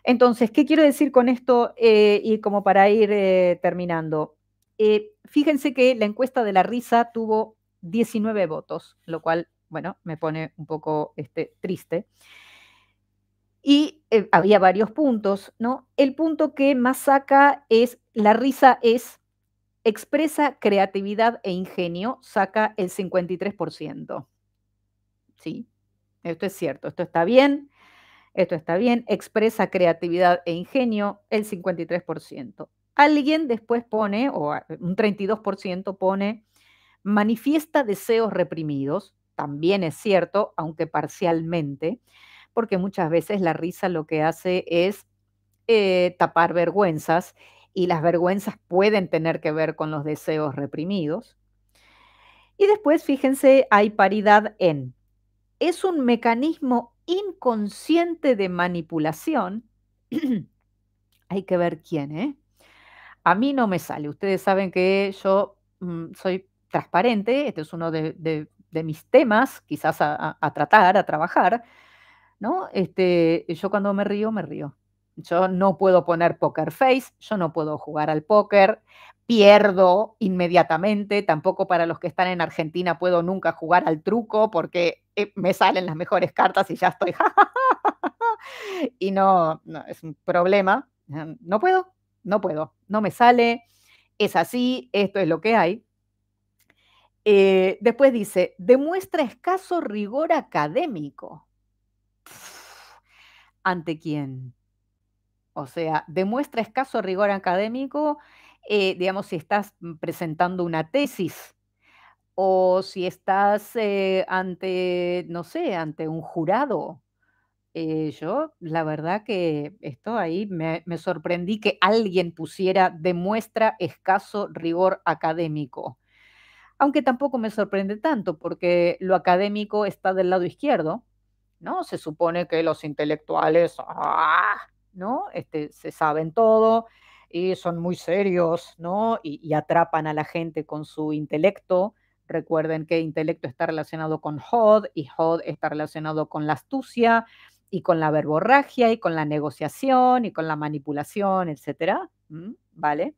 Entonces, ¿qué quiero decir con esto? Eh, y como para ir eh, terminando, eh, fíjense que la encuesta de la risa tuvo 19 votos, lo cual, bueno, me pone un poco este, triste y eh, había varios puntos, ¿no? El punto que más saca es, la risa es, expresa creatividad e ingenio, saca el 53%. Sí, esto es cierto, esto está bien, esto está bien, expresa creatividad e ingenio, el 53%. Alguien después pone, o un 32% pone, manifiesta deseos reprimidos, también es cierto, aunque parcialmente, porque muchas veces la risa lo que hace es eh, tapar vergüenzas y las vergüenzas pueden tener que ver con los deseos reprimidos. Y después, fíjense, hay paridad en. Es un mecanismo inconsciente de manipulación. hay que ver quién, ¿eh? A mí no me sale. Ustedes saben que yo mm, soy transparente, este es uno de, mis temas, quizás a, tratar, a trabajar. ¿no? Este, yo cuando me río, me río. Yo no puedo poner poker face, yo no puedo jugar al póker, pierdo inmediatamente, tampoco para los que están en Argentina puedo nunca jugar al truco porque eh, me salen las mejores cartas y ya estoy. y no, no, es un problema. Em, no puedo, no puedo, no me sale, es así, esto es lo que hay. Eh, después dice, demuestra escaso rigor académico. ¿ante quién? O sea, demuestra escaso rigor académico, eh, digamos, si estás mm, presentando una tesis o si estás eh, ante, no sé, ante un jurado. Eh, yo, la verdad que esto ahí me sorprendí que alguien pusiera demuestra escaso rigor académico. Aunque tampoco me sorprende tanto porque lo académico está del lado izquierdo ¿no? Se supone que los intelectuales, ah, ¿no? Este, se saben todo y son muy serios, ¿no? Y, atrapan a la gente con su intelecto. Recuerden que intelecto está relacionado con Hod y Hod está relacionado con la astucia y con la verborragia y con la negociación y con la manipulación, etcétera, ¿Vale?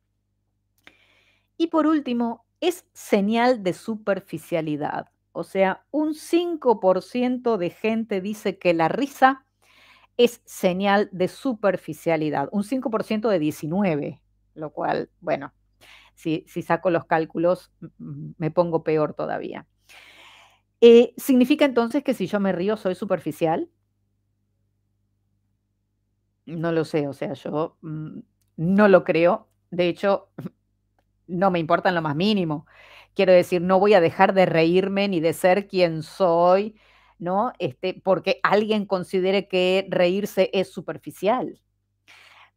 Y por último, es señal de superficialidad o sea, un 5% de gente dice que la risa es señal de superficialidad, un 5% de 19, lo cual, bueno, si, saco los cálculos me pongo peor todavía. Eh, ¿Significa entonces que si yo me río soy superficial? No lo sé, o sea, yo mm, no lo creo, de hecho, no me importa en lo más mínimo. Quiero decir, no voy a dejar de reírme ni de ser quien soy, ¿no? Este, porque alguien considere que reírse es superficial.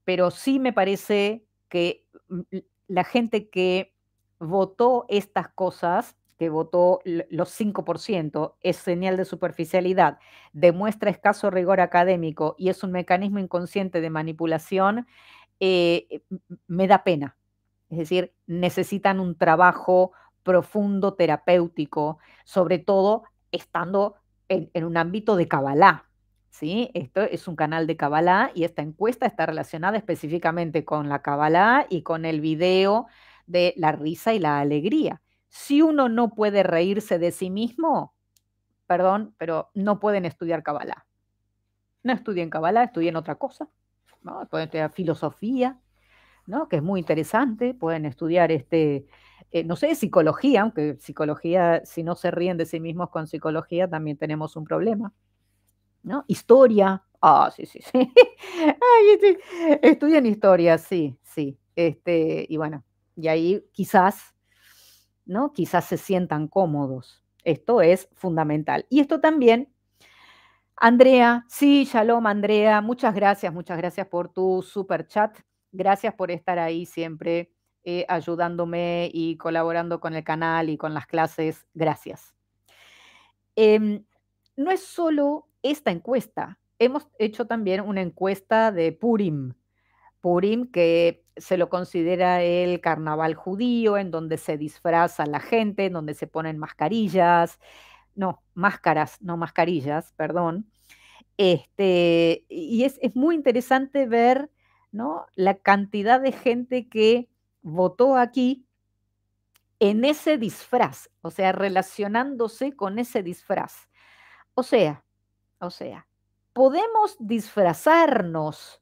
Pero sí me parece que mm, la gente que votó estas cosas, que votó los 5%, es señal de superficialidad, demuestra escaso rigor académico y es un mecanismo inconsciente de manipulación, eh, me da pena. Es decir, necesitan un trabajo profundo, terapéutico, sobre todo estando en, un ámbito de Kabbalah. ¿sí? Esto es un canal de Kabbalah y esta encuesta está relacionada específicamente con la Kabbalah y con el video de la risa y la alegría. Si uno no puede reírse de sí mismo, perdón, pero no pueden estudiar Kabbalah. No estudien Kabbalah, estudien otra cosa. Pueden estudiar filosofía, ¿no? que es muy interesante. Pueden estudiar este, eh, no sé, psicología, aunque psicología, si no se ríen de sí mismos con psicología, también tenemos un problema. ¿No? Historia. Ah, sí, sí, sí. Este, estudian historia, sí, sí. Este, y bueno, y ahí quizás, ¿no? Quizás se sientan cómodos. Esto es fundamental. Y esto también Andrea, sí, shalom Andrea, muchas gracias, muchas gracias por tu super chat. Gracias por estar ahí siempre eh, ayudándome y colaborando con el canal y con las clases. Gracias. Em, no es solo esta encuesta, hemos hecho también una encuesta de Purim. Purim que se lo considera el carnaval judío, en donde se disfraza la gente, en donde se ponen mascarillas, no, máscaras, no mascarillas, perdón. Este, y es, es muy interesante ver ¿no? la cantidad de gente que votó aquí en ese disfraz, o sea, relacionándose con ese disfraz. O sea, o sea, podemos disfrazarnos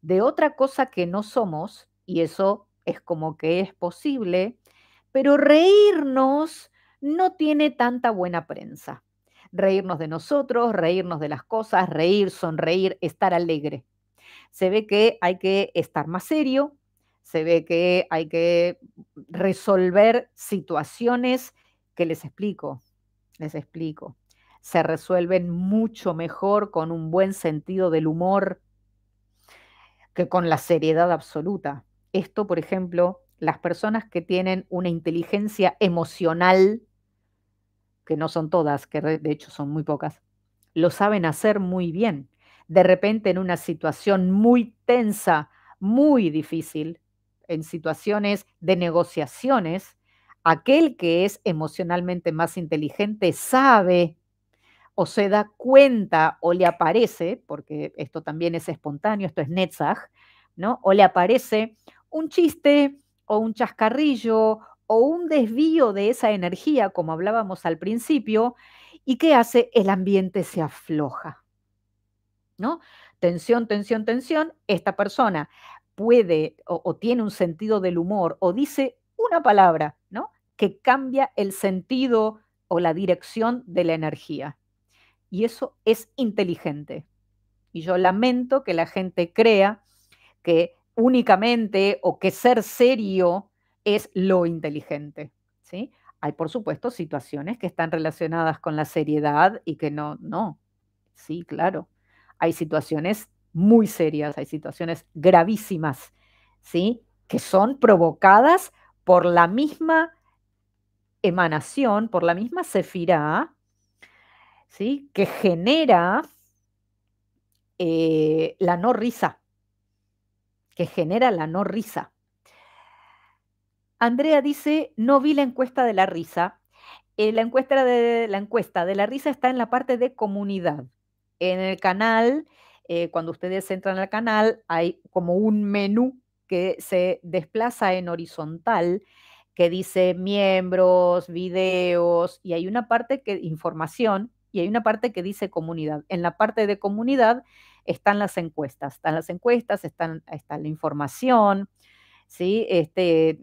de otra cosa que no somos, y eso es como que es posible, pero reírnos no tiene tanta buena prensa. Reírnos de nosotros, reírnos de las cosas, reír, sonreír, estar alegre. Se ve que hay que estar más serio, se ve que hay que resolver situaciones que les explico, les explico. Se resuelven mucho mejor con un buen sentido del humor que con la seriedad absoluta. Esto, por ejemplo, las personas que tienen una inteligencia emocional, que no son todas, que de hecho son muy pocas, lo saben hacer muy bien. De repente en una situación muy tensa, muy difícil, en situaciones de negociaciones, aquel que es emocionalmente más inteligente sabe o se da cuenta o le aparece, porque esto también es espontáneo, esto es Netzach, ¿no? O le aparece un chiste o un chascarrillo o un desvío de esa energía, como hablábamos al principio, y ¿qué hace? El ambiente se afloja, ¿no? Tensión, tensión, tensión, esta persona puede o, tiene un sentido del humor o dice una palabra, ¿no? Que cambia el sentido o la dirección de la energía. Y eso es inteligente. Y yo lamento que la gente crea que únicamente o que ser serio es lo inteligente. ¿sí? Hay, por supuesto, situaciones que están relacionadas con la seriedad y que no, no. Sí, claro. Hay situaciones muy serias, hay situaciones gravísimas, ¿sí? Que son provocadas por la misma emanación, por la misma cefirá, ¿sí? Que genera eh, la no risa, que genera la no risa. Andrea dice, no vi la encuesta de la risa. Eh, la, encuesta de, la encuesta de la risa está en la parte de comunidad, en el canal eh, cuando ustedes entran al canal hay como un menú que se desplaza en horizontal que dice miembros, videos y hay una parte que información y hay una parte que dice comunidad. En la parte de comunidad están las encuestas, están las encuestas, están, está la información, ¿sí? Este,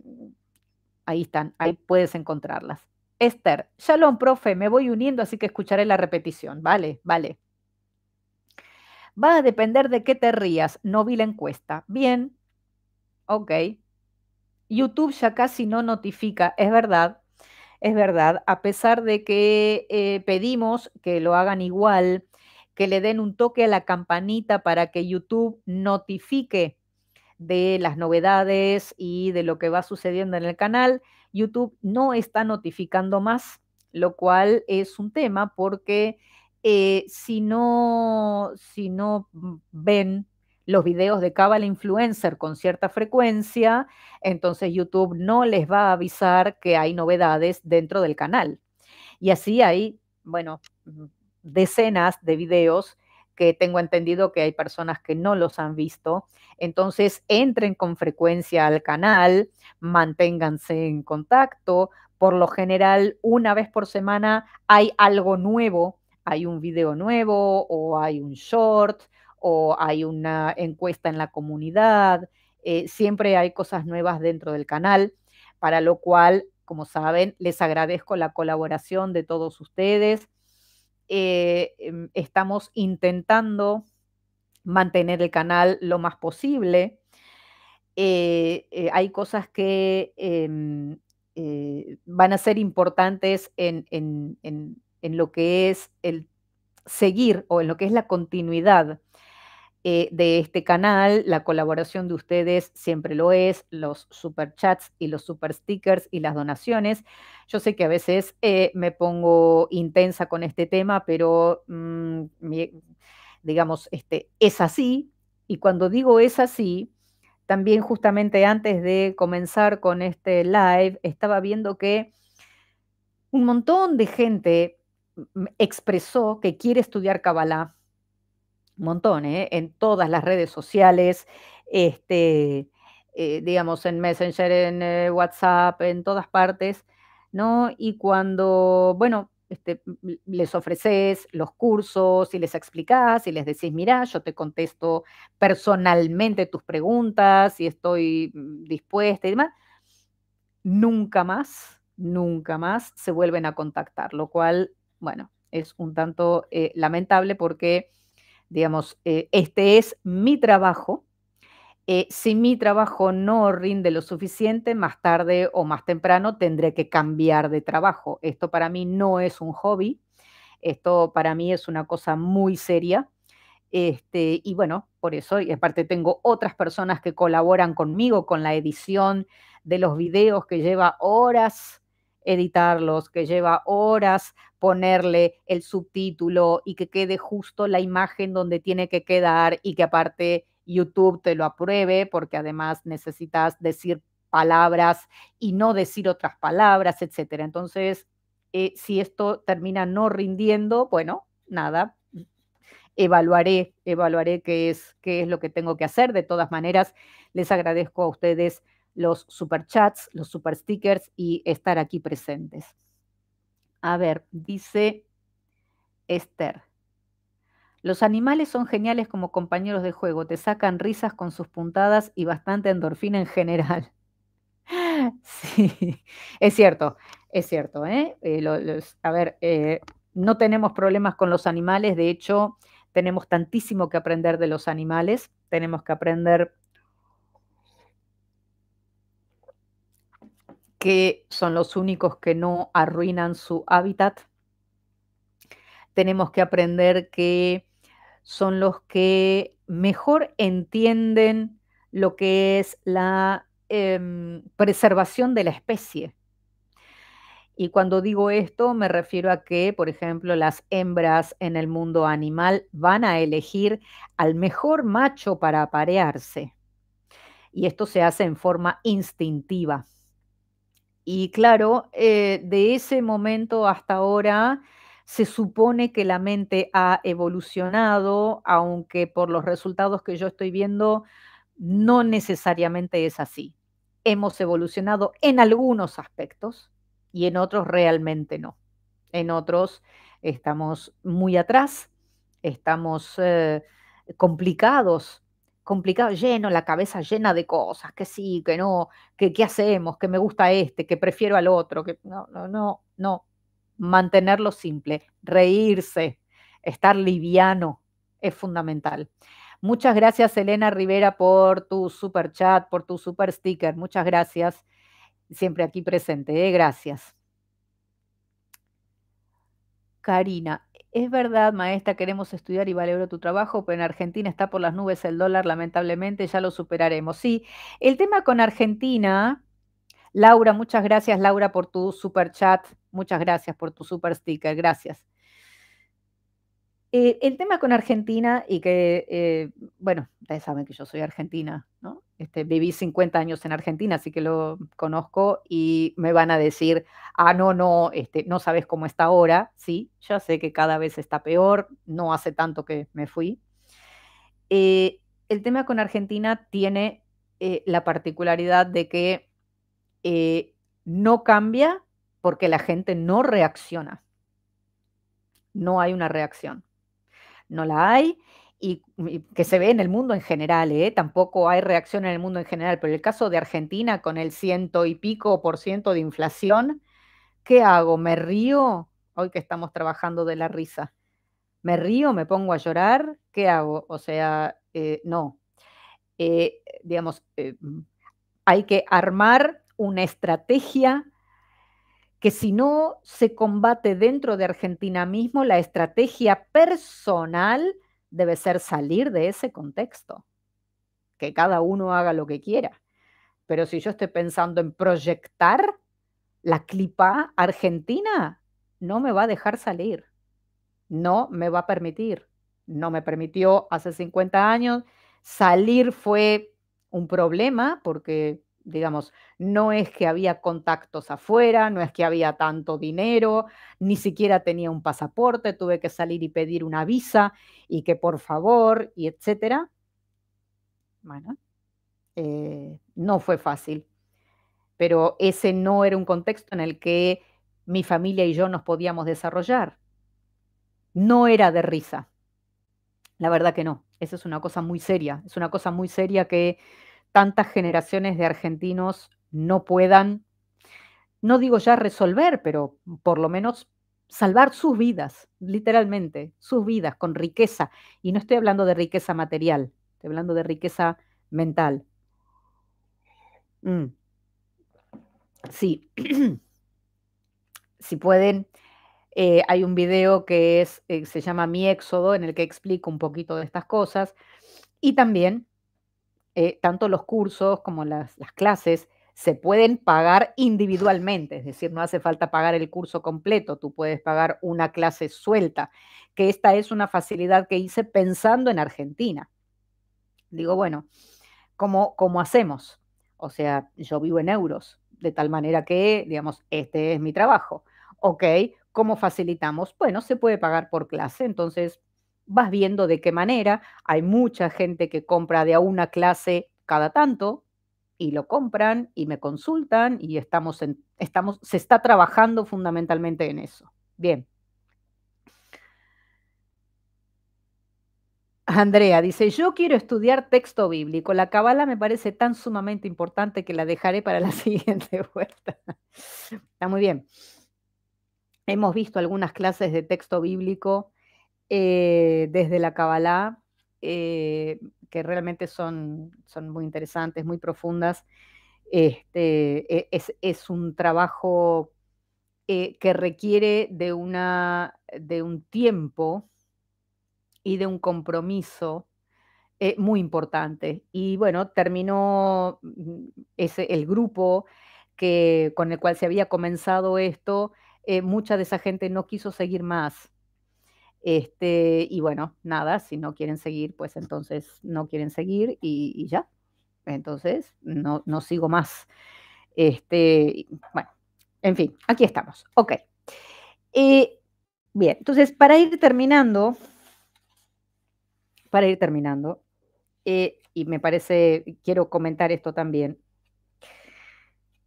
ahí están, ahí puedes encontrarlas. Esther, shalom, profe, me voy uniendo, así que escucharé la repetición. Vale, vale. Va a depender de qué te rías. No vi la encuesta. Bien. Ok. YouTube ya casi no notifica. Es verdad. Es verdad. A pesar de que eh, pedimos que lo hagan igual, que le den un toque a la campanita para que YouTube notifique de las novedades y de lo que va sucediendo en el canal, YouTube no está notificando más, lo cual es un tema porque eh, si, no, si no mm, ven los videos de Cabal Influencer con cierta frecuencia, entonces YouTube no les va a avisar que hay novedades dentro del canal. Y así hay, bueno, mm, decenas de videos que tengo entendido que hay personas que no los han visto. Entonces, entren con frecuencia al canal, manténganse en contacto. Por lo general, una vez por semana hay algo nuevo hay un video nuevo o hay un short o hay una encuesta en la comunidad. Eh, siempre hay cosas nuevas dentro del canal, para lo cual, como saben, les agradezco la colaboración de todos ustedes. Eh, em, estamos intentando mantener el canal lo más posible. Eh, hay cosas que em, van a ser importantes en, en lo que es el seguir o en lo que es la continuidad eh, de este canal. La colaboración de ustedes siempre lo es, los superchats y los super stickers y las donaciones. Yo sé que a veces eh, me pongo intensa con este tema, pero mm, digamos, este, es así. Y cuando digo es así, también justamente antes de comenzar con este live, estaba viendo que un montón de gente expresó que quiere estudiar Kabbalah, un montón, ¿eh? en todas las redes sociales, este, eh, digamos, en Messenger, en eh, WhatsApp, en todas partes, ¿no? Y cuando, bueno, este, les ofreces los cursos y les explicás y les decís, mira, yo te contesto personalmente tus preguntas y estoy mm, dispuesta y demás, nunca más, nunca más se vuelven a contactar, lo cual bueno, es un tanto eh, lamentable porque, digamos, eh, este es mi trabajo. Eh, si mi trabajo no rinde lo suficiente, más tarde o más temprano tendré que cambiar de trabajo. Esto para mí no es un hobby, esto para mí es una cosa muy seria. Este, y bueno, por eso, y aparte tengo otras personas que colaboran conmigo con la edición de los videos que lleva horas editarlos, que lleva horas ponerle el subtítulo y que quede justo la imagen donde tiene que quedar y que aparte YouTube te lo apruebe porque además necesitas decir palabras y no decir otras palabras, etcétera. Entonces, eh, si esto termina no rindiendo, bueno, nada, evaluaré, evaluaré qué es, qué es lo que tengo que hacer. De todas maneras, les agradezco a ustedes los superchats, los super stickers y estar aquí presentes. A ver, dice Esther. Los animales son geniales como compañeros de juego, te sacan risas con sus puntadas y bastante endorfina en general. Sí, es cierto, es cierto. ¿eh? Eh, a ver, eh, no tenemos problemas con los animales, de hecho, tenemos tantísimo que aprender de los animales, tenemos que aprender que son los únicos que no arruinan su hábitat. Tenemos que aprender que son los que mejor entienden lo que es la em, preservación de la especie. Y cuando digo esto, me refiero a que, por ejemplo, las hembras en el mundo animal van a elegir al mejor macho para aparearse. Y esto se hace en forma instintiva. Y claro, eh, de ese momento hasta ahora se supone que la mente ha evolucionado, aunque por los resultados que yo estoy viendo no necesariamente es así. Hemos evolucionado en algunos aspectos y en otros realmente no. En otros estamos muy atrás, estamos eh, complicados complicado, lleno, la cabeza llena de cosas, que sí, que no, que qué hacemos, que me gusta este, que prefiero al otro, que no, no, no, no. Mantenerlo simple, reírse, estar liviano es fundamental. Muchas gracias, Elena Rivera, por tu super chat, por tu super sticker. Muchas gracias. Siempre aquí presente. ¿eh? Gracias. Karina, es verdad, maestra, queremos estudiar y valoro tu trabajo, pero en Argentina está por las nubes el dólar, lamentablemente ya lo superaremos. Sí, el tema con Argentina, Laura, muchas gracias, Laura, por tu super chat, muchas gracias por tu super sticker, gracias. Eh, el tema con Argentina y que, eh, bueno, ya saben que yo soy argentina, ¿no? Este, viví 50 años en Argentina, así que lo conozco y me van a decir, ah, no, no, este, no sabes cómo está ahora, sí, ya sé que cada vez está peor, no hace tanto que me fui. Eh, el tema con Argentina tiene eh, la particularidad de que eh, no cambia porque la gente no reacciona. No hay una reacción. No la hay y, que se ve en el mundo en general, ¿eh? tampoco hay reacción en el mundo en general, pero el caso de Argentina con el ciento y pico por ciento de inflación, ¿qué hago? ¿Me río? Hoy que estamos trabajando de la risa. ¿Me río? ¿Me pongo a llorar? ¿Qué hago? O sea, eh, no. Eh, digamos, hay que armar una estrategia que si no se combate dentro de Argentina mismo, la estrategia personal debe ser salir de ese contexto, que cada uno haga lo que quiera. Pero si yo estoy pensando en proyectar la clipa argentina, no me va a dejar salir, no me va a permitir, no me permitió hace 50 años, salir fue un problema porque digamos, no es que había contactos afuera, no es que había tanto dinero, ni siquiera tenía un pasaporte, tuve que salir y pedir una visa y que por favor, y etcétera. Bueno, eh, no fue fácil, pero ese no era un contexto en el que mi familia y yo nos podíamos desarrollar. No era de risa. La verdad que no. Esa es una cosa muy seria. Es una cosa muy seria que tantas generaciones de argentinos no puedan, no digo ya resolver, pero por lo menos salvar sus vidas, literalmente, sus vidas con riqueza. Y no estoy hablando de riqueza material, estoy hablando de riqueza mental. Mm. Sí, si pueden, eh, hay un video que es, eh, se llama Mi Éxodo, en el que explico un poquito de estas cosas. Y también eh, tanto los cursos como las, clases se pueden pagar individualmente, es decir, no hace falta pagar el curso completo, tú puedes pagar una clase suelta, que esta es una facilidad que hice pensando en Argentina. Digo, bueno, ¿cómo, cómo hacemos? O sea, yo vivo en euros, de tal manera que, digamos, este es mi trabajo. Ok, ¿cómo facilitamos? Bueno, se puede pagar por clase, entonces vas viendo de qué manera. Hay mucha gente que compra de a una clase cada tanto y lo compran y me consultan y estamos estamos, se está trabajando fundamentalmente en eso. Bien. Andrea dice, yo quiero estudiar texto bíblico. La cabala me parece tan sumamente importante que la dejaré para la siguiente vuelta. está muy bien. Hemos visto algunas clases de texto bíblico eh, desde la Kabbalah, eh, que realmente son, son muy interesantes, muy profundas. Este, e, es, un trabajo eh, que requiere de, una, de un tiempo y de un compromiso muy importante. Y bueno, terminó mm, ese, el grupo que, con el cual se había comenzado esto, mucha de esa gente no quiso seguir más. Este, y bueno, nada, si no quieren seguir, pues entonces no quieren seguir y, ya. Entonces, no, no, sigo más. Este, bueno, en fin, aquí estamos. Ok. Eh, bien, entonces, para ir terminando, para ir terminando, eh, y me parece, quiero comentar esto también.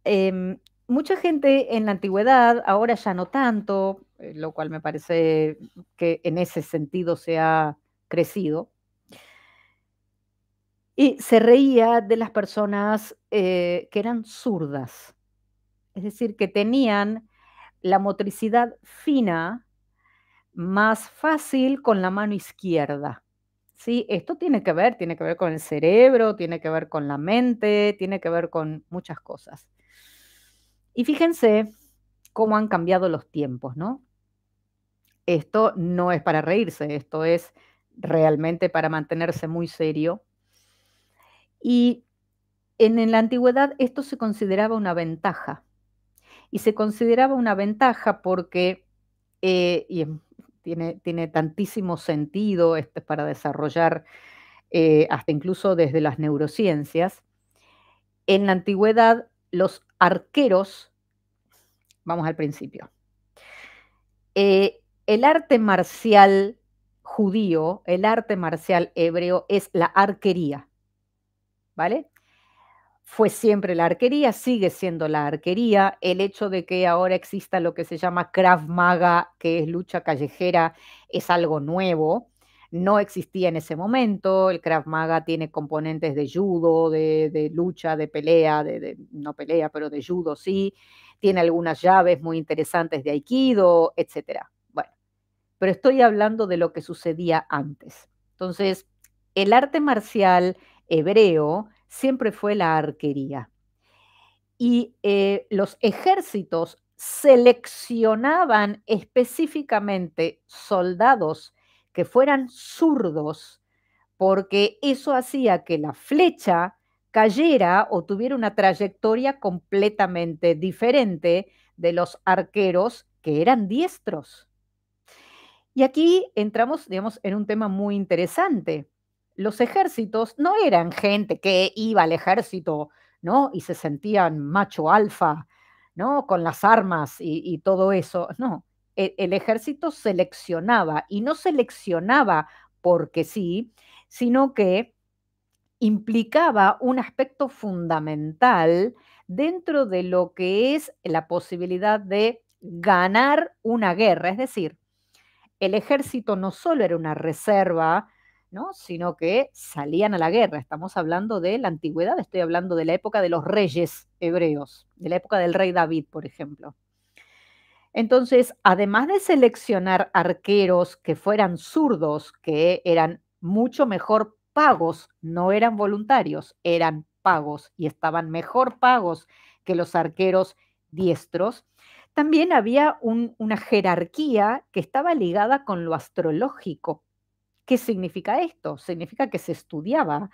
Em, mucha gente en la antigüedad, ahora ya no tanto, eh, lo cual me parece que en ese sentido se ha crecido. Y se reía de las personas eh, que eran zurdas, es decir, que tenían la motricidad fina más fácil con la mano izquierda. ¿sí? Esto tiene que ver, tiene que ver con el cerebro, tiene que ver con la mente, tiene que ver con muchas cosas. Y fíjense cómo han cambiado los tiempos, ¿no? esto no es para reírse, esto es realmente para mantenerse muy serio. Y en, la antigüedad esto se consideraba una ventaja. Y se consideraba una ventaja porque, eh, y tiene, tiene, tantísimo sentido, para desarrollar eh, hasta incluso desde las neurociencias, en la antigüedad los arqueros, vamos al principio, eh, el arte marcial judío, el arte marcial hebreo es la arquería, ¿vale? Fue siempre la arquería, sigue siendo la arquería. El hecho de que ahora exista lo que se llama Krav Maga, que es lucha callejera, es algo nuevo no existía en ese momento. El Krav Maga tiene componentes de judo, de, lucha, de pelea, de, no pelea, pero de judo sí. Tiene algunas llaves muy interesantes de aikido, etcétera pero estoy hablando de lo que sucedía antes. Entonces, el arte marcial hebreo siempre fue la arquería. Y eh, los ejércitos seleccionaban específicamente soldados que fueran zurdos, porque eso hacía que la flecha cayera o tuviera una trayectoria completamente diferente de los arqueros que eran diestros. Y aquí entramos, digamos, en un tema muy interesante. Los ejércitos no eran gente que iba al ejército, ¿no? Y se sentían macho alfa, ¿no? Con las armas y, todo eso. No, e, el ejército seleccionaba y no seleccionaba porque sí, sino que implicaba un aspecto fundamental dentro de lo que es la posibilidad de ganar una guerra, es decir, el ejército no solo era una reserva, ¿no? sino que salían a la guerra. Estamos hablando de la antigüedad, estoy hablando de la época de los reyes hebreos, de la época del rey David, por ejemplo. Entonces, además de seleccionar arqueros que fueran zurdos, que eran mucho mejor pagos, no eran voluntarios, eran pagos y estaban mejor pagos que los arqueros diestros, también había una jerarquía que estaba ligada con lo astrológico. ¿Qué significa esto? Significa que se estudiaba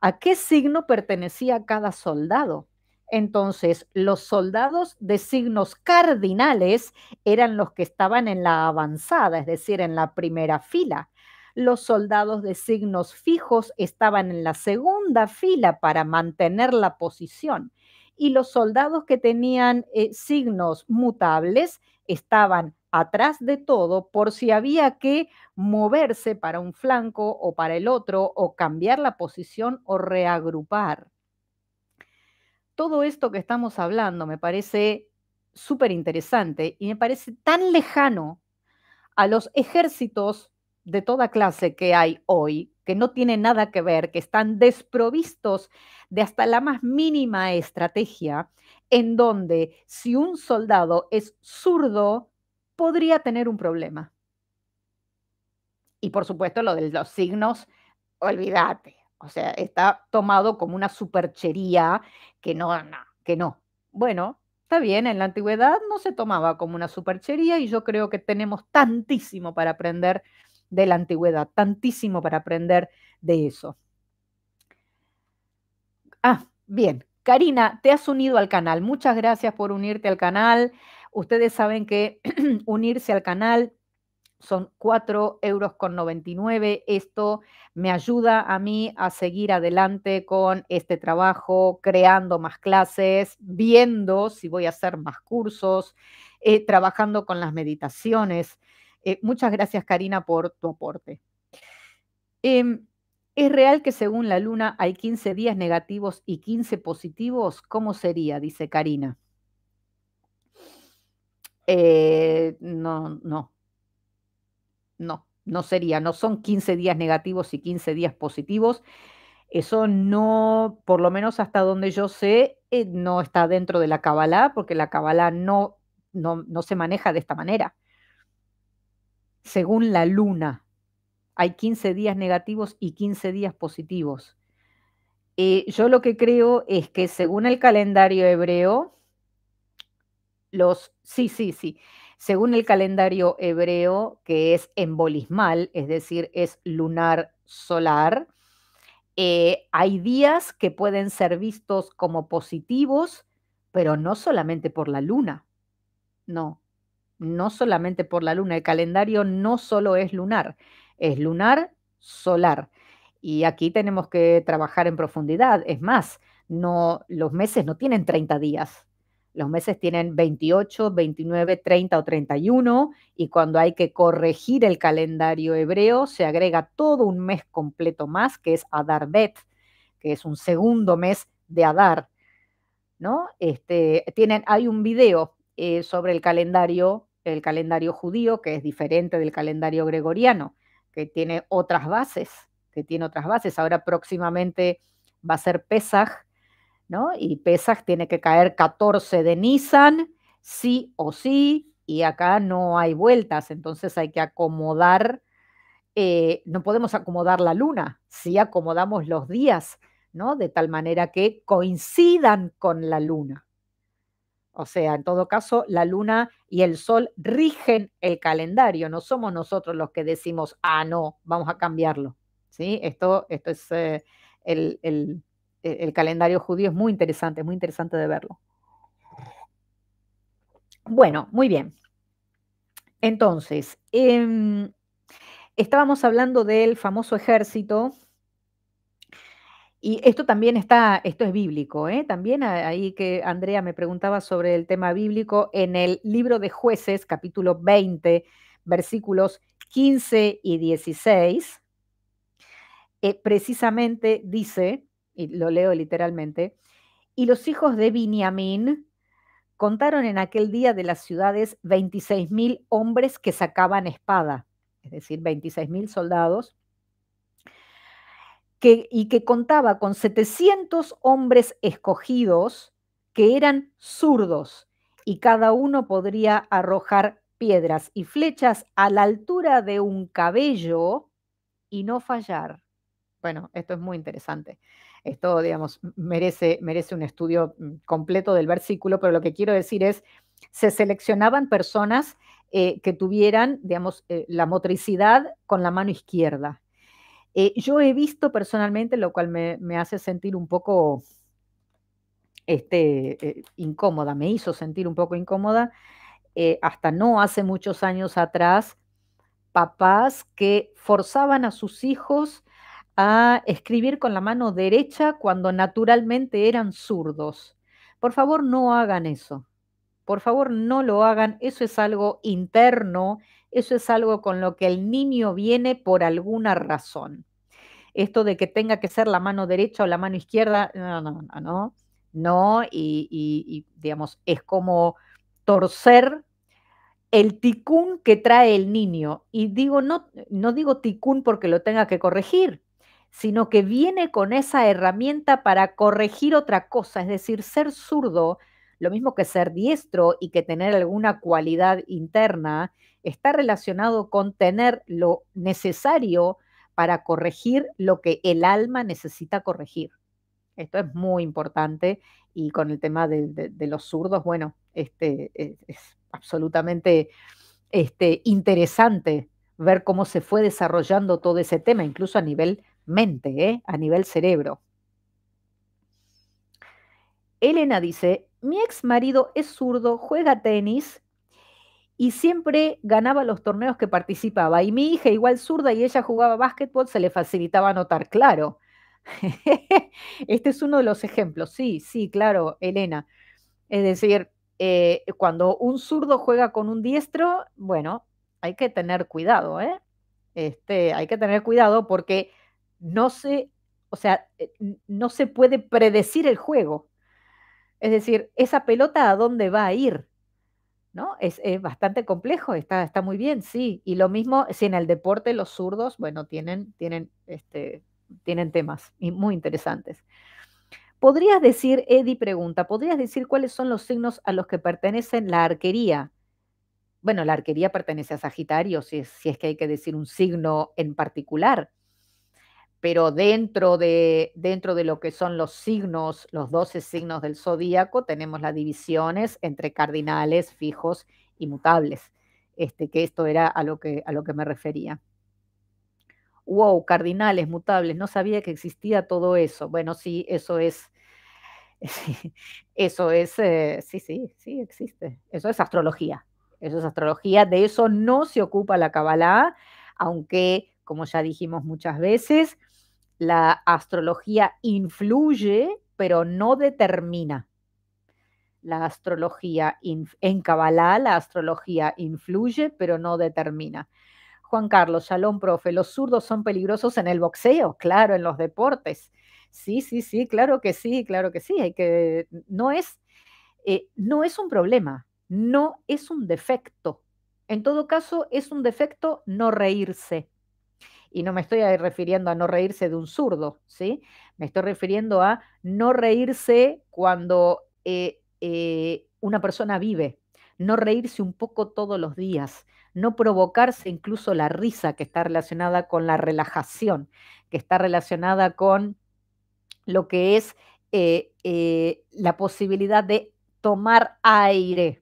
a qué signo pertenecía cada soldado. Entonces, los soldados de signos cardinales eran los que estaban en la avanzada, es decir, en la primera fila. Los soldados de signos fijos estaban en la segunda fila para mantener la posición y los soldados que tenían eh, signos mutables estaban atrás de todo por si había que moverse para un flanco o para el otro o cambiar la posición o reagrupar. Todo esto que estamos hablando me parece súper interesante y me parece tan lejano a los ejércitos de toda clase que hay hoy, que no tiene nada que ver, que están desprovistos de hasta la más mínima estrategia, en donde si un soldado es zurdo, podría tener un problema. Y por supuesto lo de los signos, olvídate. O sea, está tomado como una superchería que no, no, que no. Bueno, está bien, en la antigüedad no se tomaba como una superchería y yo creo que tenemos tantísimo para aprender de la antigüedad, tantísimo para aprender de eso. Ah, bien, Karina, te has unido al canal. Muchas gracias por unirte al canal. Ustedes saben que unirse al canal son 4,99 euros con 99. Esto me ayuda a mí a seguir adelante con este trabajo, creando más clases, viendo si voy a hacer más cursos, eh, trabajando con las meditaciones. Eh, muchas gracias, Karina, por tu aporte. Em, ¿Es real que según la luna hay 15 días negativos y 15 positivos? ¿Cómo sería? Dice Karina. Eh, no, no. No, no sería. No son 15 días negativos y 15 días positivos. Eso no, por lo menos hasta donde yo sé, eh, no está dentro de la Kabbalah, porque la Kabbalah no, no se maneja de esta manera según la luna. Hay 15 días negativos y 15 días positivos. Eh, yo lo que creo es que según el calendario hebreo, los, sí, sí, sí, según el calendario hebreo, que es embolismal, es decir, es lunar solar, eh, hay días que pueden ser vistos como positivos, pero no solamente por la luna, no, no solamente por la luna. El calendario no solo es lunar, es lunar solar. Y aquí tenemos que trabajar en profundidad. Es más, no, los meses no tienen 30 días. Los meses tienen 28, 29, 30 o 31 y cuando hay que corregir el calendario hebreo se agrega todo un mes completo más que es Adar Bet, que es un segundo mes de Adar, ¿no? Este, tienen, hay un video eh, sobre el calendario, el calendario judío, que es diferente del calendario gregoriano, que tiene otras bases, que tiene otras bases. Ahora próximamente va a ser Pesaj, ¿no? Y Pesaj tiene que caer 14 de Nisan, sí o sí, y acá no hay vueltas, entonces hay que acomodar, eh, no podemos acomodar la luna, sí acomodamos los días, ¿no? De tal manera que coincidan con la luna. O sea, en todo caso, la luna y el sol rigen el calendario, no somos nosotros los que decimos, ah, no, vamos a cambiarlo. ¿Sí? Esto, esto es eh, e-, el, calendario judío, es muy interesante, es muy interesante de verlo. Bueno, muy bien. Entonces, em, estábamos hablando del famoso ejército y esto también está, esto es bíblico, ¿eh? también ahí que Andrea me preguntaba sobre el tema bíblico, en el libro de jueces, capítulo 20, versículos 15 y 16, eh, precisamente dice, y lo leo literalmente, y los hijos de Biniamín contaron en aquel día de las ciudades 26.000 mil hombres que sacaban espada, es decir, 26 mil soldados y que contaba con 700 hombres escogidos que eran zurdos y cada uno podría arrojar piedras y flechas a la altura de un cabello y no fallar. Bueno, esto es muy interesante. Esto, digamos, merece, merece un estudio mm, completo del versículo, pero lo que quiero decir es, se seleccionaban personas eh, que tuvieran, digamos, eh, la motricidad con la mano izquierda. Eh, yo he visto personalmente, lo cual me, hace sentir un poco este, eh, incómoda, me hizo sentir un poco incómoda, eh, hasta no hace muchos años atrás, papás que forzaban a sus hijos a escribir con la mano derecha cuando naturalmente eran zurdos. Por favor, no hagan eso. Por favor, no lo hagan. Eso es algo interno, eso es algo con lo que el niño viene por alguna razón. Esto de que tenga que ser la mano derecha o la mano izquierda, no, no, no, no. y, digamos, es como torcer el ticún que trae el niño. Y digo, no, no digo ticún porque lo tenga que corregir, sino que viene con esa herramienta para corregir otra cosa, es decir, ser zurdo lo mismo que ser diestro y que tener alguna cualidad interna está relacionado con tener lo necesario para corregir lo que el alma necesita corregir. Esto es muy importante y con el tema de, los zurdos, bueno, este, es, absolutamente este, interesante ver cómo se fue desarrollando todo ese tema, incluso a nivel mente, ¿eh? a nivel cerebro. Elena dice, mi ex marido es zurdo, juega tenis y siempre ganaba los torneos que participaba. Y mi hija, igual zurda y ella jugaba básquetbol, se le facilitaba anotar, claro. este es uno de los ejemplos, sí, sí, claro, Elena. Es decir, eh, cuando un zurdo juega con un diestro, bueno, hay que tener cuidado, ¿eh? Este, hay que tener cuidado porque no se, o sea, eh, no se puede predecir el juego. Es decir, esa pelota a dónde va a ir, ¿no? Es, bastante complejo, está, está muy bien, sí. Y lo mismo, si en el deporte los zurdos, bueno, tienen, tienen, este, tienen temas muy interesantes. ¿Podrías decir, Eddie pregunta, ¿podrías decir cuáles son los signos a los que pertenecen la arquería? Bueno, la arquería pertenece a Sagitario, si si es que hay que decir un signo en particular pero dentro de, dentro de lo que son los signos, los 12 signos del zodíaco, tenemos las divisiones entre cardinales, fijos y mutables, este, que esto era a lo que, a lo que me refería. Wow, cardinales, mutables, no sabía que existía todo eso. Bueno, sí, eso es, eso es, eh, sí, sí, sí, existe. Eso es astrología. Eso es astrología. De eso no se ocupa la Kabbalah, aunque, como ya dijimos muchas veces, la astrología influye, pero no determina. La astrología, en Kabbalah, la astrología influye, pero no determina. Juan Carlos, Shalom, profe, los zurdos son peligrosos en el boxeo, claro, en los deportes. Sí, sí, sí, claro que sí, claro que sí. Hay que, no, es, eh, no es un problema, no es un defecto. En todo caso, es un defecto no reírse y no me estoy refiriendo a no reírse de un zurdo, ¿sí? Me estoy refiriendo a no reírse cuando eh, eh, una persona vive, no reírse un poco todos los días, no provocarse incluso la risa que está relacionada con la relajación, que está relacionada con lo que es eh, la posibilidad de tomar aire.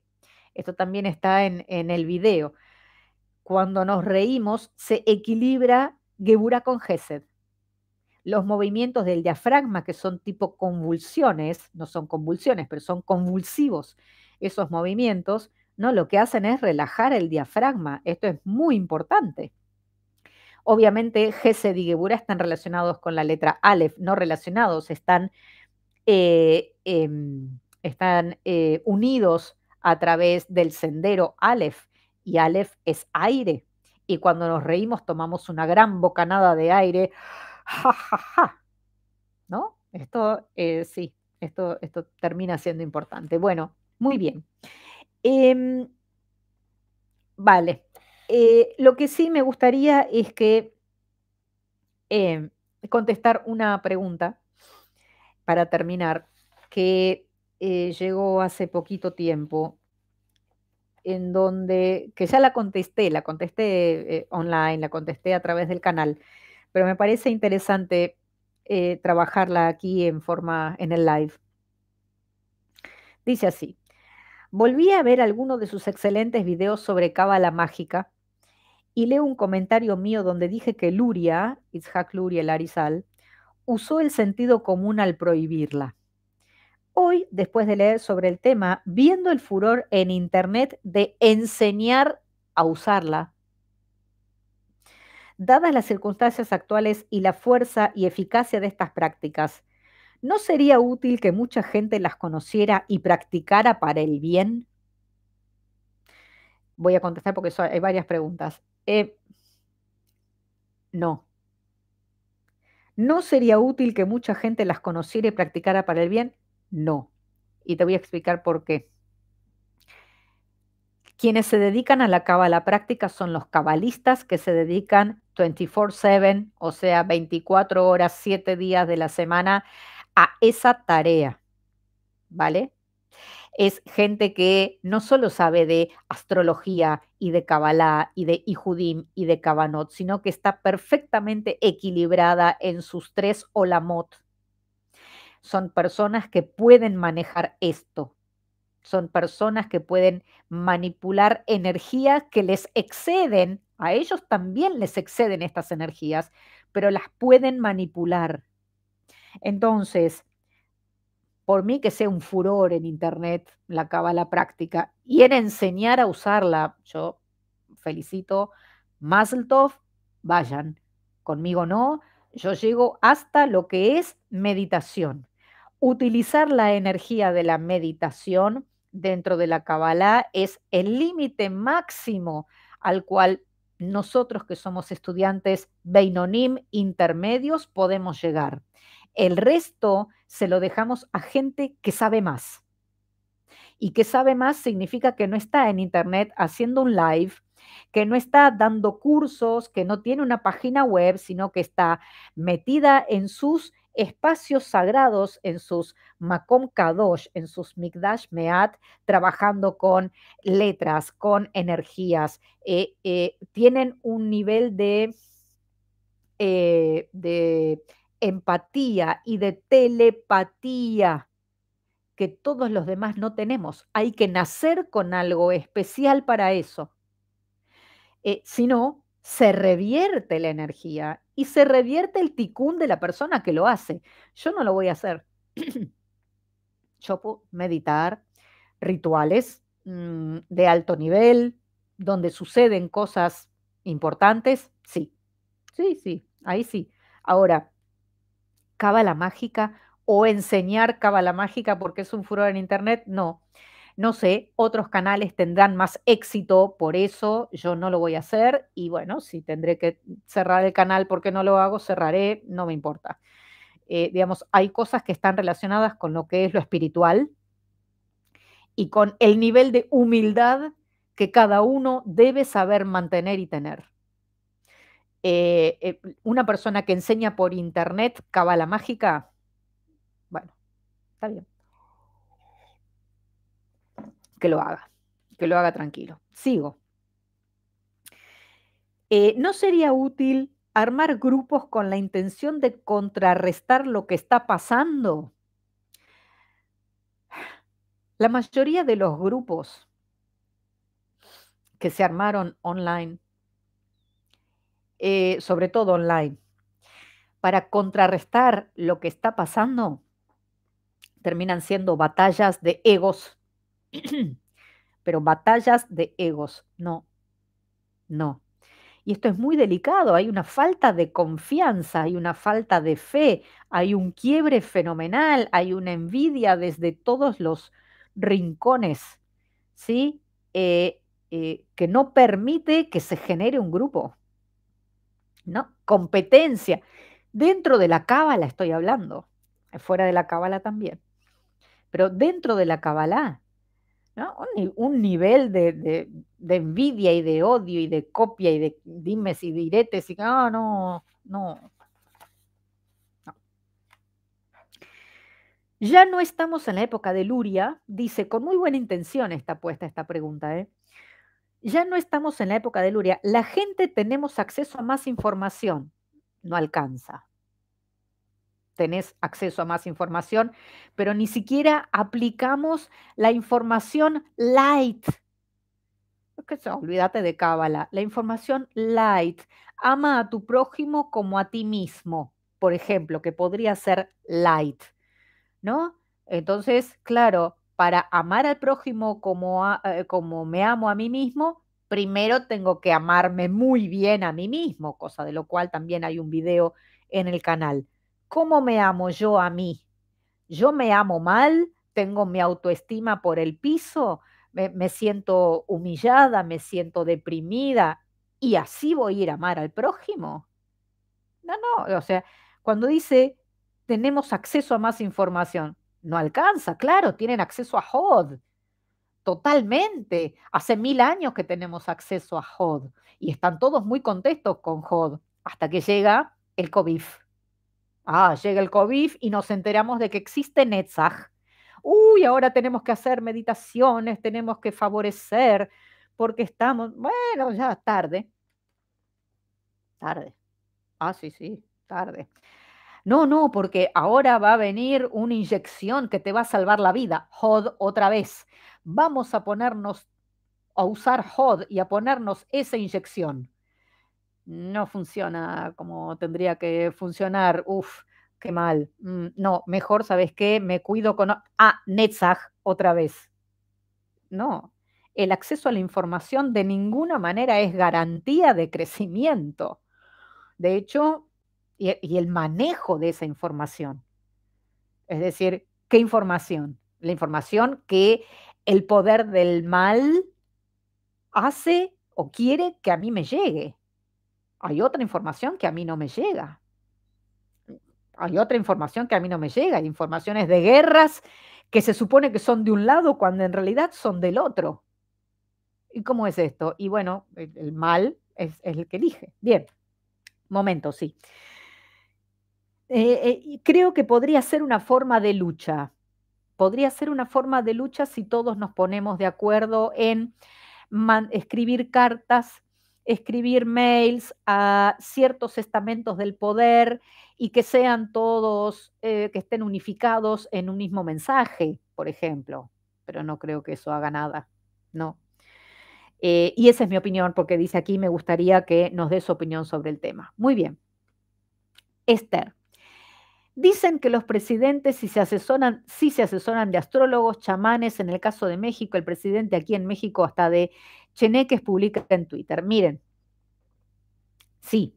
Esto también está en el video cuando nos reímos, se equilibra Gebura con Gesed. Los movimientos del diafragma, que son tipo convulsiones, no son convulsiones, pero son convulsivos esos movimientos, ¿no? Lo que hacen es relajar el diafragma. Esto es muy importante. Obviamente, Gesed y Gebura están relacionados con la letra Aleph, no relacionados, están, eh, em, están eh, unidos a través del sendero Aleph, y Aleph es aire, y cuando nos reímos tomamos una gran bocanada de aire. Ja, ja, ja. ¿No? Esto eh, sí, esto, esto termina siendo importante. Bueno, muy bien. Em, vale. Eh, lo que sí me gustaría es que em, contestar una pregunta para terminar que eh, llegó hace poquito tiempo en donde, que ya la contesté, la contesté eh, online, la contesté a través del canal, pero me parece interesante eh, trabajarla aquí en forma, en el live. Dice así, volví a ver alguno de sus excelentes videos sobre cábala mágica y leo un comentario mío donde dije que Luria, Itzhak Luria, el Arizal, usó el sentido común al prohibirla. Hoy, después de leer sobre el tema, viendo el furor en Internet de enseñar a usarla, dadas las circunstancias actuales y la fuerza y eficacia de estas prácticas, ¿no sería útil que mucha gente las conociera y practicara para el bien? Voy a contestar porque hay varias preguntas. Eh, no. ¿No sería útil que mucha gente las conociera y practicara para el bien? No. Y te voy a explicar por qué. Quienes se dedican a la cábala práctica son los cabalistas que se dedican 24/7, o sea, 24 horas, 7 días de la semana a esa tarea. ¿Vale? Es gente que no solo sabe de astrología y de Kabbalah y de Ijudim y de Kabanot, sino que está perfectamente equilibrada en sus tres olamot, son personas que pueden manejar esto, son personas que pueden manipular energías que les exceden, a ellos también les exceden estas energías, pero las pueden manipular. Entonces, por mí que sea un furor en Internet la la práctica y en enseñar a usarla, yo felicito Mazeltov, vayan, conmigo no, yo llego hasta lo que es meditación utilizar la energía de la meditación dentro de la Kabbalah es el límite máximo al cual nosotros que somos estudiantes Beinonim intermedios podemos llegar. El resto se lo dejamos a gente que sabe más. Y que sabe más significa que no está en internet haciendo un live, que no está dando cursos, que no tiene una página web, sino que está metida en sus espacios sagrados en sus Makom Kadosh, en sus Mikdash Meat, trabajando con letras, con energías. Eh, eh, tienen un nivel eh, de, empatía y de telepatía que todos los demás no tenemos. Hay que nacer con algo especial para eso. si no, se revierte la energía y se revierte el ticún de la persona que lo hace. Yo no lo voy a hacer. Yo puedo meditar, rituales mm, de alto nivel, donde suceden cosas importantes, sí. Sí, sí, ahí sí. Ahora, cábala mágica o enseñar cábala mágica porque es un furor en internet, no. No sé, otros canales tendrán más éxito por eso, yo no lo voy a hacer y bueno, si tendré que cerrar el canal porque no lo hago, cerraré, no me importa. Eh, digamos, hay cosas que están relacionadas con lo que es lo espiritual y con el nivel de humildad que cada uno debe saber mantener y tener. Eh, eh, una persona que enseña por internet cabala mágica, bueno, está bien que lo haga, que lo haga tranquilo. Sigo. Eh, ¿No sería útil armar grupos con la intención de contrarrestar lo que está pasando? La mayoría de los grupos que se armaron online, eh, sobre todo online, para contrarrestar lo que está pasando, terminan siendo batallas de egos Pero batallas de egos, no, no. Y esto es muy delicado, hay una falta de confianza, hay una falta de fe, hay un quiebre fenomenal, hay una envidia desde todos los rincones, ¿sí? Eh, eh, que no permite que se genere un grupo, ¿no? Competencia. Dentro de la cábala estoy hablando, fuera de la cábala también. Pero dentro de la cábala un, nivel de, envidia y de odio y de copia y de dimes y diretes y que, ah, no, no, no. Ya no estamos en la época de Luria, dice con muy buena intención está puesta esta pregunta, ¿eh? Ya no estamos en la época de Luria. La gente tenemos acceso a más información. No alcanza tenés acceso a más información, pero ni siquiera aplicamos la información light. Olvídate de cábala. La información light. Ama a tu prójimo como a ti mismo, por ejemplo, que podría ser light. ¿No? Entonces, claro, para amar al prójimo como, eh, como me amo a mí mismo, primero tengo que amarme muy bien a mí mismo, cosa de lo cual también hay un video en el canal. ¿Cómo me amo yo a mí? ¿Yo me amo mal? ¿Tengo mi autoestima por el piso? Me, siento humillada, me siento deprimida y así voy a ir a amar al prójimo. No, no, o sea, cuando dice tenemos acceso a más información, no alcanza, claro, tienen acceso a HOD, totalmente. Hace mil años que tenemos acceso a HOD y están todos muy contentos con HOD hasta que llega el COVID Ah, llega el COVID y nos enteramos de que existe Netzach. Uy, ahora tenemos que hacer meditaciones, tenemos que favorecer, porque estamos, bueno, ya tarde. Tarde. Ah, sí, sí, tarde. No, no, porque ahora va a venir una inyección que te va a salvar la vida. Hod, otra vez. Vamos a ponernos, a usar Hod y a ponernos esa inyección no funciona como tendría que funcionar, uf, qué mal. Mm, no, mejor, ¿sabes qué? Me cuido con... Ah, Netzach, otra vez. No, el acceso a la información de ninguna manera es garantía de crecimiento. De hecho, y el manejo de esa información. Es decir, ¿qué información? La información que el poder del mal hace o quiere que a mí me llegue hay otra información que a mí no me llega. Hay otra información que a mí no me llega. Hay informaciones de guerras que se supone que son de un lado cuando en realidad son del otro. ¿Y cómo es esto? Y bueno, el, mal es, el que elige. Bien, momento, sí. Eh, eh, creo que podría ser una forma de lucha. Podría ser una forma de lucha si todos nos ponemos de acuerdo en escribir cartas escribir mails a ciertos estamentos del poder y que sean todos, eh, que estén unificados en un mismo mensaje, por ejemplo. Pero no creo que eso haga nada, ¿no? Eh, y esa es mi opinión, porque dice aquí, me gustaría que nos dé su opinión sobre el tema. Muy bien. Esther. Dicen que los presidentes, si se asesoran, si se asesoran de astrólogos, chamanes, en el caso de México, el presidente aquí en México, hasta de Cheneques, publica en Twitter. Miren, sí.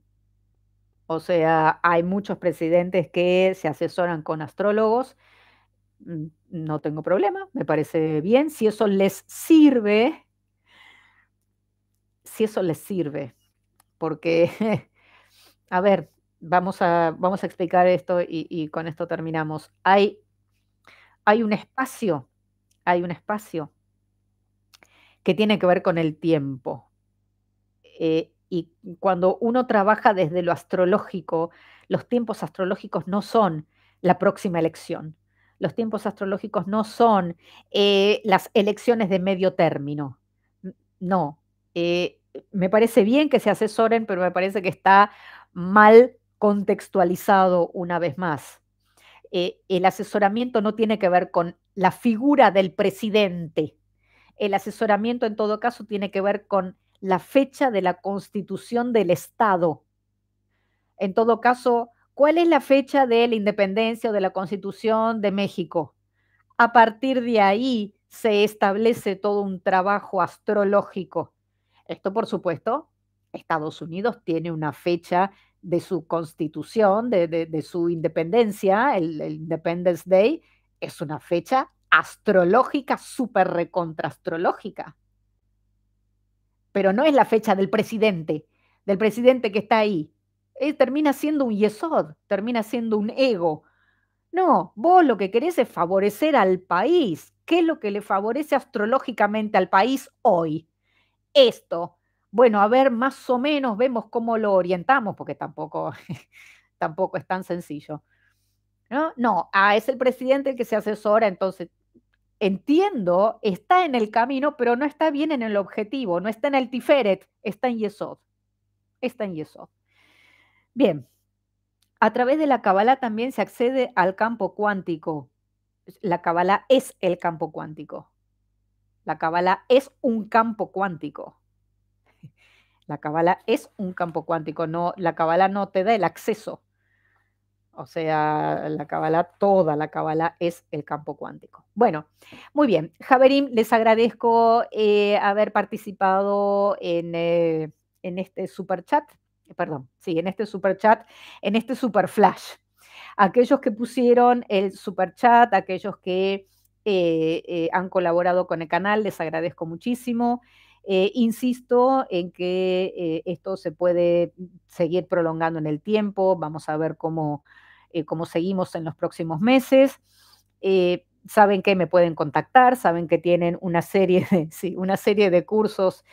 O sea, hay muchos presidentes que se asesoran con astrólogos. Mm, no tengo problema, me parece bien. Si eso les sirve, si eso les sirve, porque, a ver, vamos a, vamos a explicar esto y, con esto terminamos. Hay, hay un espacio, hay un espacio que tiene que ver con el tiempo. Eh, y cuando uno trabaja desde lo astrológico, los tiempos astrológicos no son la próxima elección. Los tiempos astrológicos no son eh, las elecciones de medio término. No. Eh, me parece bien que se asesoren, pero me parece que está mal contextualizado una vez más. Eh, el asesoramiento no tiene que ver con la figura del presidente. El asesoramiento, en todo caso, tiene que ver con la fecha de la constitución del Estado. En todo caso, ¿cuál es la fecha de la independencia o de la constitución de México? A partir de ahí se establece todo un trabajo astrológico. Esto, por supuesto, Estados Unidos tiene una fecha de su constitución, de, su independencia, el, Independence Day, es una fecha astrológica, súper astrológica. Pero no es la fecha del presidente, del presidente que está ahí. Él eh, termina siendo un yesod, termina siendo un ego. No, vos lo que querés es favorecer al país. ¿Qué es lo que le favorece astrológicamente al país hoy? Esto, bueno, a ver, más o menos vemos cómo lo orientamos, porque tampoco, tampoco es tan sencillo. ¿No? no, ah, es el presidente el que se asesora, entonces entiendo, está en el camino, pero no está bien en el objetivo, no está en el Tiferet, está en Yesod. Está en Yesod. Bien, a través de la Kabbalah también se accede al campo cuántico. La Kabbalah es el campo cuántico. La Kabbalah es un campo cuántico. La cabala es un campo cuántico, no, la cabala no te da el acceso. O sea, la cabala, toda la cabala es el campo cuántico. Bueno, muy bien. Javerim, les agradezco eh, haber participado eh, en, este super chat. Perdón, sí, en este super chat, en este super flash. Aquellos que pusieron el super chat, aquellos que eh, han colaborado con el canal, les agradezco muchísimo. Eh, insisto en que eh, esto se puede seguir prolongando en el tiempo, vamos a ver cómo, eh, cómo seguimos en los próximos meses. saben que me pueden contactar, saben que tienen una serie de, una serie de cursos.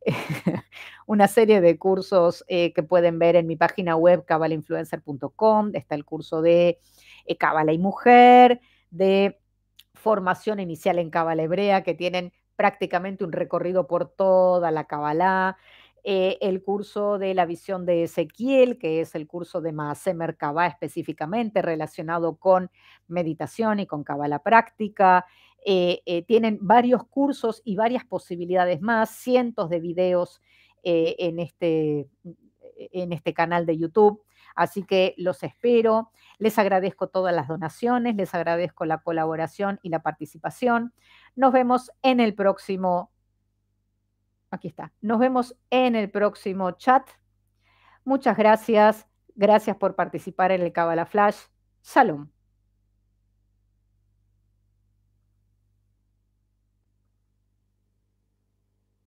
una serie de cursos que pueden ver en mi página web cabalainfluencer.com, está el curso de Cabala y Mujer, de formación inicial en Cabala Hebrea, que tienen prácticamente un recorrido por toda la Kabbalah, eh, el curso de la visión de Ezequiel, que es el curso de Maasemer Merkabah específicamente relacionado con meditación y con Kabbalah práctica. Eh, eh, tienen varios cursos y varias posibilidades más, cientos de videos este, en este canal de YouTube. Así que los espero. Les agradezco todas las donaciones, les agradezco la colaboración y la participación. Nos vemos en el próximo. Aquí está. Nos vemos en el próximo chat. Muchas gracias. Gracias por participar en el Cabala Flash. Shalom.